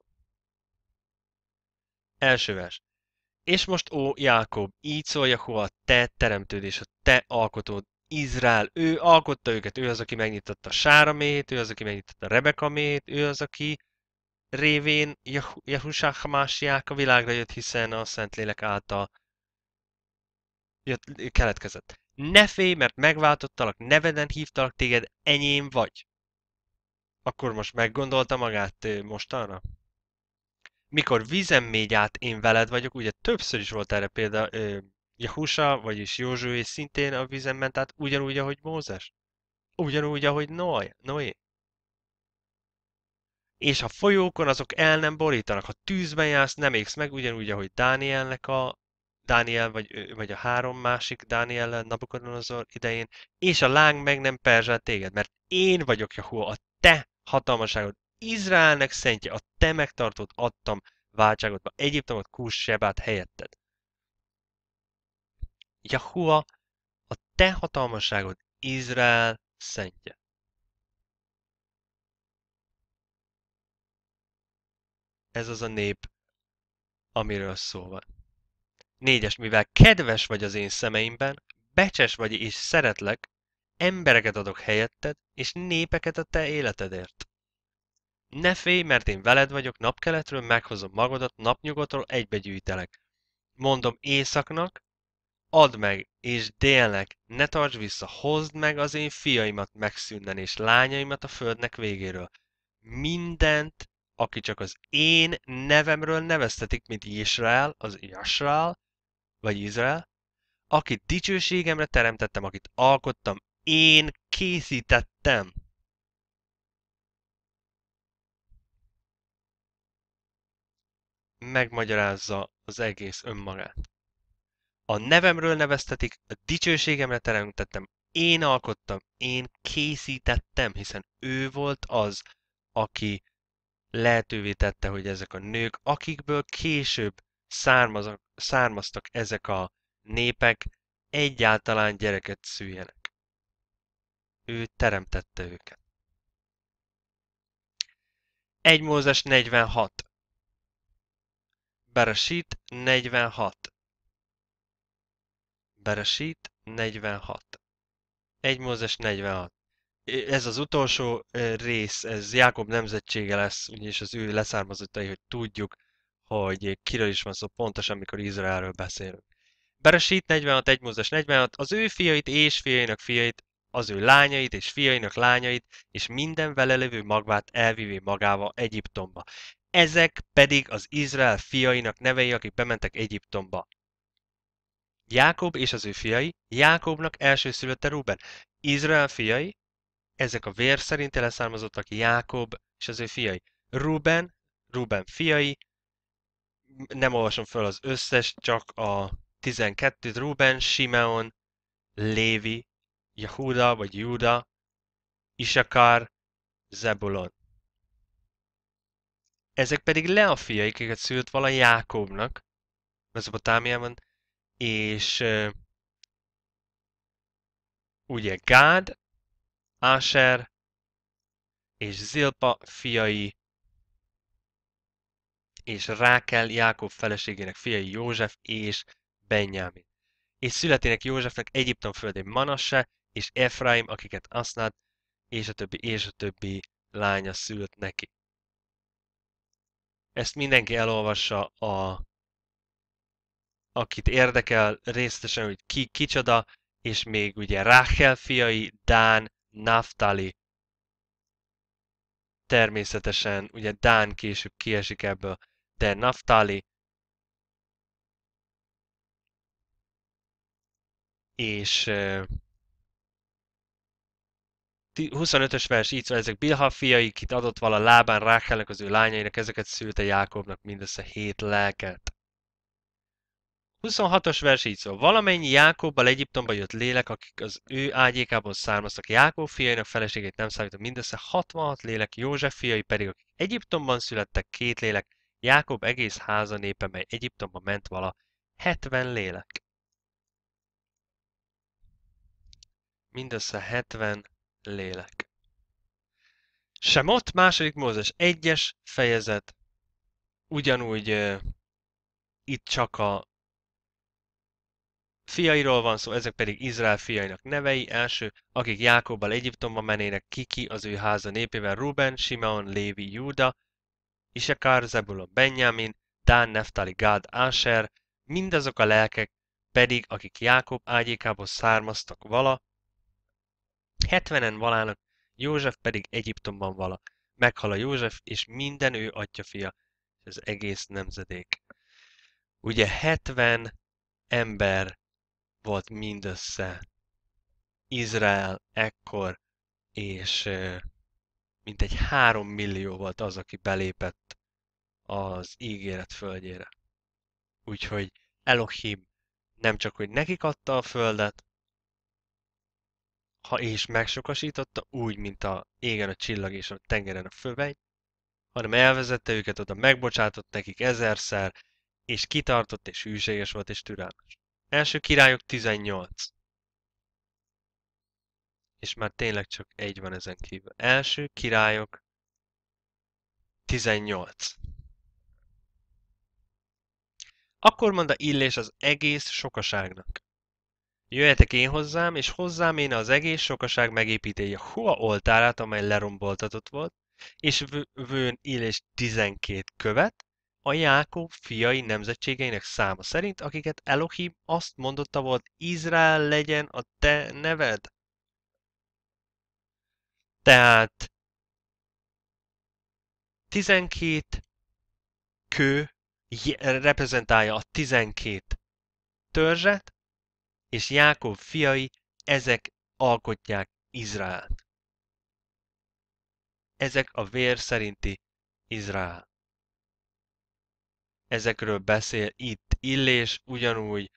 Első vers. És most, ó Jákob, így szólj Jehova, te teremtődés, a te alkotód, Izrael, ő alkotta őket, ő az, aki megnyitotta Sára méhét, ő az, aki megnyitotta Rebeka méhét, ő az, aki révén Jehusák a világra jött, hiszen a Szentlélek által jött, keletkezett. Ne félj, mert megváltottalak, neveden hívtalak téged, enyém vagy. Akkor most meggondolta magát mostanra? mikor vízem még át én veled vagyok, ugye többször is volt erre példa ö, Jahusa, vagyis Józsué szintén a vízen ment át, ugyanúgy, ahogy Mózes. Ugyanúgy, ahogy Noé. Noé. És ha folyókon azok el nem borítanak, ha tűzben jársz, nem égsz meg, ugyanúgy, ahogy Dánielnek a Dániel, vagy, vagy a három másik Dániel Nabukodonozor idején, és a láng meg nem perzsel téged, mert én vagyok Jahua, a te hatalmaságod, Izraelnek szentje, a te megtartót adtam váltságodba, Egyiptomot, Kús, Sebát helyetted. Jahua, a te hatalmasságod Izrael szentje. Ez az a nép, amiről szó van. Négyes, mivel kedves vagy az én szemeimben, becses vagy és szeretlek, embereket adok helyetted, és népeket a te életedért. Ne félj, mert én veled vagyok, napkeletről meghozom magodat, napnyugatról egybegyűjtelek. Mondom éjszaknak, add meg, és délnek, ne tarts vissza, hozd meg az én fiaimat megszűnnen, és lányaimat a földnek végéről. Mindent, aki csak az én nevemről neveztetik, mint Izrael, az Israel, vagy Izrael, akit dicsőségemre teremtettem, akit alkottam, én készítettem. megmagyarázza az egész önmagát. A nevemről neveztetik, a dicsőségemre teremtettem, én alkottam, én készítettem, hiszen ő volt az, aki lehetővé tette, hogy ezek a nők, akikből később származak, származtak ezek a népek, egyáltalán gyereket szüljenek. Ő teremtette őket. 1 Mózes 46. Beresít 46 Beresít 46 Egy Mózes 46 ez az utolsó rész, ez Jákob nemzetsége lesz, és az ő leszármazottai, hogy tudjuk, hogy kiről is van szó pontosan, amikor Izraelről beszélünk. Beresít 46, Egy Mózes 46, az ő fiait és fiainak fiait, az ő lányait és fiainak lányait, és minden vele levő magvát elvívé magával Egyiptomba ezek pedig az Izrael fiainak nevei, akik bementek Egyiptomba. Jákob és az ő fiai, Jákobnak szülötte Ruben. Izrael fiai, ezek a vér szerint leszármazottak Jákob és az ő fiai. Ruben, Ruben fiai, nem olvasom föl az összes, csak a 12 Ruben, Simeon, Lévi, Jahuda vagy Júda, Isakar, Zebulon ezek pedig Lea a akiket szült vala Jákobnak, Mezopotámiában, és uh, ugye Gád, Áser és Zilpa fiai, és Rákel Jákob feleségének fiai József és Benjamin. És születének Józsefnek Egyiptom földén Manasse és Efraim, akiket Asznát és a többi és a többi lánya szült neki. Ezt mindenki elolvassa, a, akit érdekel részletesen, hogy ki kicsoda, és még ugye Rachel fiai, Dán, Naftali. Természetesen ugye Dán később kiesik ebből, de Naftali és 25-ös vers így szól, ezek Bilha fiai, kit adott vala lábán Rákelnek az ő lányainak, ezeket szülte Jákobnak mindössze hét lelket. 26-os vers így szól. Valamennyi Jákobbal Egyiptomba jött lélek, akik az ő ágyékából származtak. Jákob fiainak feleségét nem számított mindössze 66 lélek, József fiai pedig, akik Egyiptomban születtek, két lélek, Jákob egész háza népe, mely Egyiptomba ment vala, 70 lélek. Mindössze 70 lélek. ott, második Mózes, egyes fejezet, ugyanúgy uh, itt csak a fiairól van szó, ezek pedig Izrael fiainak nevei, első, akik Jákobbal Egyiptomba menének kiki az ő háza népével, Ruben, Simeon, Lévi, Júda, Isekár, Zebulon, Benjamin, Dán, Neftali, Gád, Áser, mindazok a lelkek pedig, akik Jákob ágyékából származtak vala, Hetvenen valának, József pedig Egyiptomban vala. Meghal a József, és minden ő atya fia, és az egész nemzedék. Ugye 70 ember volt mindössze Izrael ekkor, és mintegy három millió volt az, aki belépett az ígéret földjére. Úgyhogy Elohim nem csak, hogy nekik adta a földet, ha és megsokasította, úgy, mint a égen a csillag és a tengeren a fövegy, hanem elvezette őket oda, megbocsátott nekik ezerszer, és kitartott, és hűséges volt, és türelmes. Első királyok 18. És már tényleg csak egy van ezen kívül. Első királyok 18. Akkor mondta Illés az egész sokaságnak. Jöjjetek én hozzám, és hozzám én az egész sokaság megépíti a hua oltárát, amely leromboltatott volt, és vőn illés 12 követ, a Jákob fiai nemzetségeinek száma szerint, akiket Elohim azt mondotta volt, Izrael legyen a te neved. Tehát 12 kő reprezentálja a 12 törzset, és Jákob fiai, ezek alkotják Izraelt. Ezek a vér szerinti Izrael. Ezekről beszél itt Illés ugyanúgy,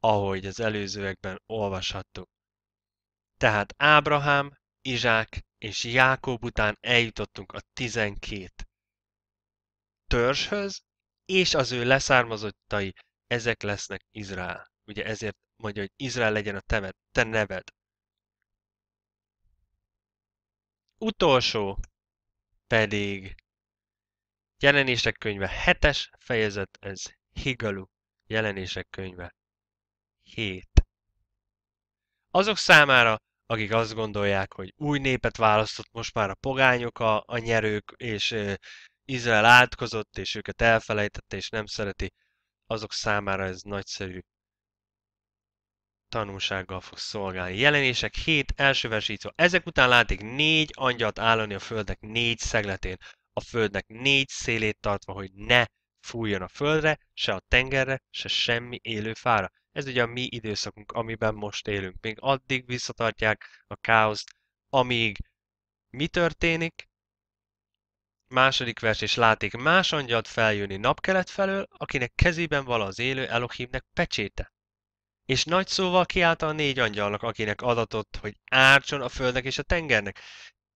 ahogy az előzőekben olvashattuk. Tehát Ábrahám, Izsák és Jákob után eljutottunk a tizenkét törzshöz, és az ő leszármazottai, ezek lesznek Izrael. Ugye ezért mondja, hogy Izrael legyen a te, te neved. Utolsó pedig jelenések könyve 7-es fejezet, ez Higalu jelenések könyve 7. Azok számára, akik azt gondolják, hogy új népet választott most már a pogányok, a, a nyerők, és e, Izrael átkozott, és őket elfelejtette, és nem szereti, azok számára ez nagyszerű tanulsággal fog szolgálni. Jelenések 7, első versítva. Ezek után látik négy angyalt állani a földnek négy szegletén, a földnek négy szélét tartva, hogy ne fújjon a földre, se a tengerre, se semmi élő fára. Ez ugye a mi időszakunk, amiben most élünk. Még addig visszatartják a káoszt, amíg mi történik? Második vers és látik más angyalt feljönni napkelet felől, akinek kezében vala az élő Elohimnek pecséte és nagy szóval kiállt a négy angyalnak, akinek adatott, hogy ártson a földnek és a tengernek.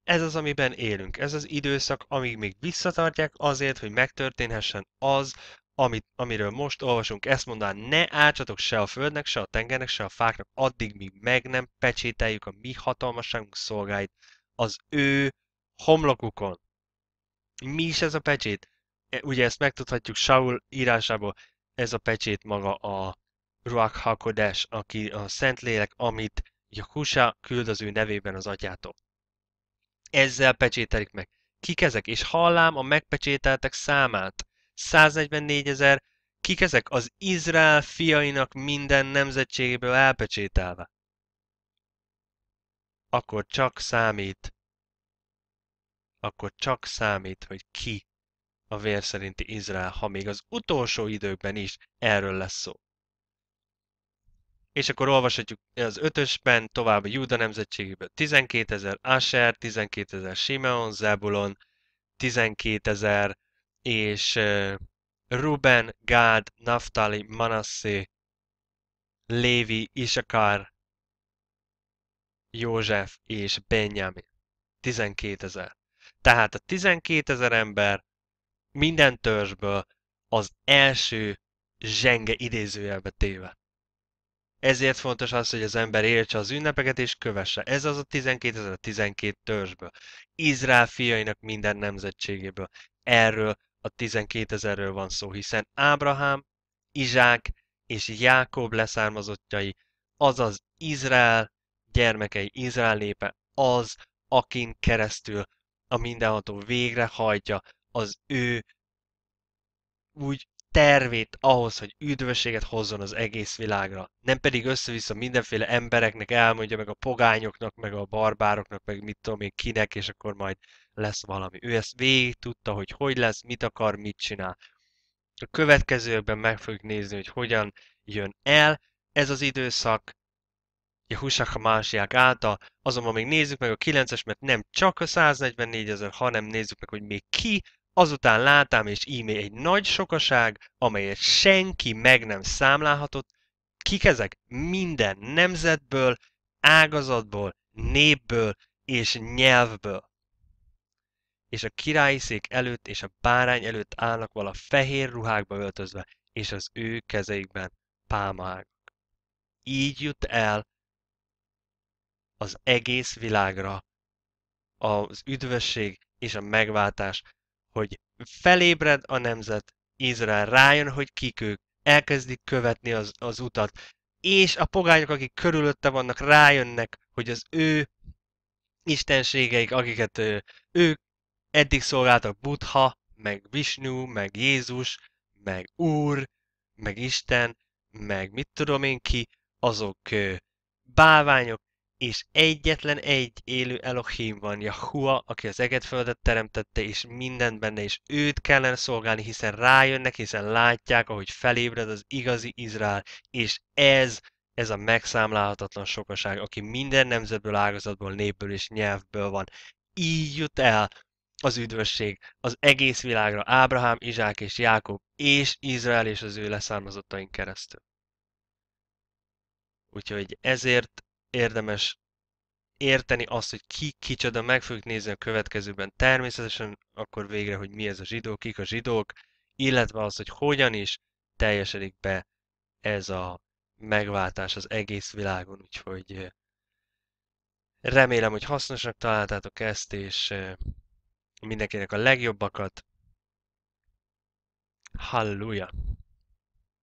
Ez az, amiben élünk, ez az időszak, amíg még visszatartják azért, hogy megtörténhessen az, amit, amiről most olvasunk, ezt mondaná, ne ártsatok se a földnek, se a tengernek, se a fáknak, addig míg meg nem pecsételjük a mi hatalmasságunk szolgáit az ő homlokukon. Mi is ez a pecsét? E, ugye ezt megtudhatjuk Saul írásából, ez a pecsét maga a, Ruach Hakodes, aki a Szentlélek, amit Jakusa küld az ő nevében az atyától. Ezzel pecsételik meg. Kik ezek? És hallám a megpecsételtek számát. 144 ezer, kik ezek az Izrael fiainak minden nemzetségéből elpecsételve? Akkor csak számít, akkor csak számít, hogy ki a vér szerinti Izrael, ha még az utolsó időkben is erről lesz szó. És akkor olvashatjuk az ötösben tovább a Júda nemzetségéből 12 ezer Asher, 12 ezer Simeon, Zebulon, 12 ezer és uh, Ruben, Gád, Naftali, Manassé, Lévi, Isakar, József és Benjamin. 12 ezer. Tehát a 12 ezer ember minden törzsből az első zsenge idézőjelbe téve. Ezért fontos az, hogy az ember éltse az ünnepeket és kövesse. Ez az a a 12 törzsből. Izrael fiainak minden nemzetségéből. Erről a 12.000-ről van szó, hiszen Ábrahám, Izsák és Jákob leszármazottjai, azaz Izrael gyermekei, Izrael népe az, akin keresztül a mindenható végrehajtja az ő úgy tervét ahhoz, hogy üdvösséget hozzon az egész világra. Nem pedig össze-vissza mindenféle embereknek elmondja, meg a pogányoknak, meg a barbároknak, meg mit tudom én kinek, és akkor majd lesz valami. Ő ezt végig tudta, hogy hogy lesz, mit akar, mit csinál. A következőkben meg fogjuk nézni, hogy hogyan jön el ez az időszak, Jehusak másiák által, azonban még nézzük meg a 9-es, mert nem csak a 144 ezer, hanem nézzük meg, hogy még ki Azután látám és ímé egy nagy sokaság, amelyet senki meg nem számlálhatott, kik ezek minden nemzetből, ágazatból, népből és nyelvből. És a királyi szék előtt és a bárány előtt állnak vala fehér ruhákba öltözve, és az ő kezeikben pálmák Így jut el az egész világra az üdvösség és a megváltás hogy felébred a nemzet, Izrael rájön, hogy kik ők, elkezdik követni az, az utat, és a pogányok, akik körülötte vannak, rájönnek, hogy az ő istenségeik, akiket ő, ők eddig szolgáltak, Buddha, meg Vishnu, meg Jézus, meg Úr, meg Isten, meg mit tudom én ki, azok báványok, és egyetlen egy élő Elohim van, Yahua, aki az földet teremtette, és mindent benne, és őt kellene szolgálni, hiszen rájönnek, hiszen látják, ahogy felébred az igazi Izrael, és ez, ez a megszámlálhatatlan sokaság, aki minden nemzetből, ágazatból, népből és nyelvből van. Így jut el az üdvösség az egész világra, Ábrahám, Izsák és Jákob, és Izrael és az ő leszármazottaink keresztül. Úgyhogy ezért érdemes érteni azt, hogy ki kicsoda, meg fogjuk nézni a következőben természetesen, akkor végre, hogy mi ez a zsidó, kik a zsidók, illetve az, hogy hogyan is teljesedik be ez a megváltás az egész világon, úgyhogy eh, remélem, hogy hasznosnak találtátok ezt, és eh, mindenkinek a legjobbakat. Halleluja!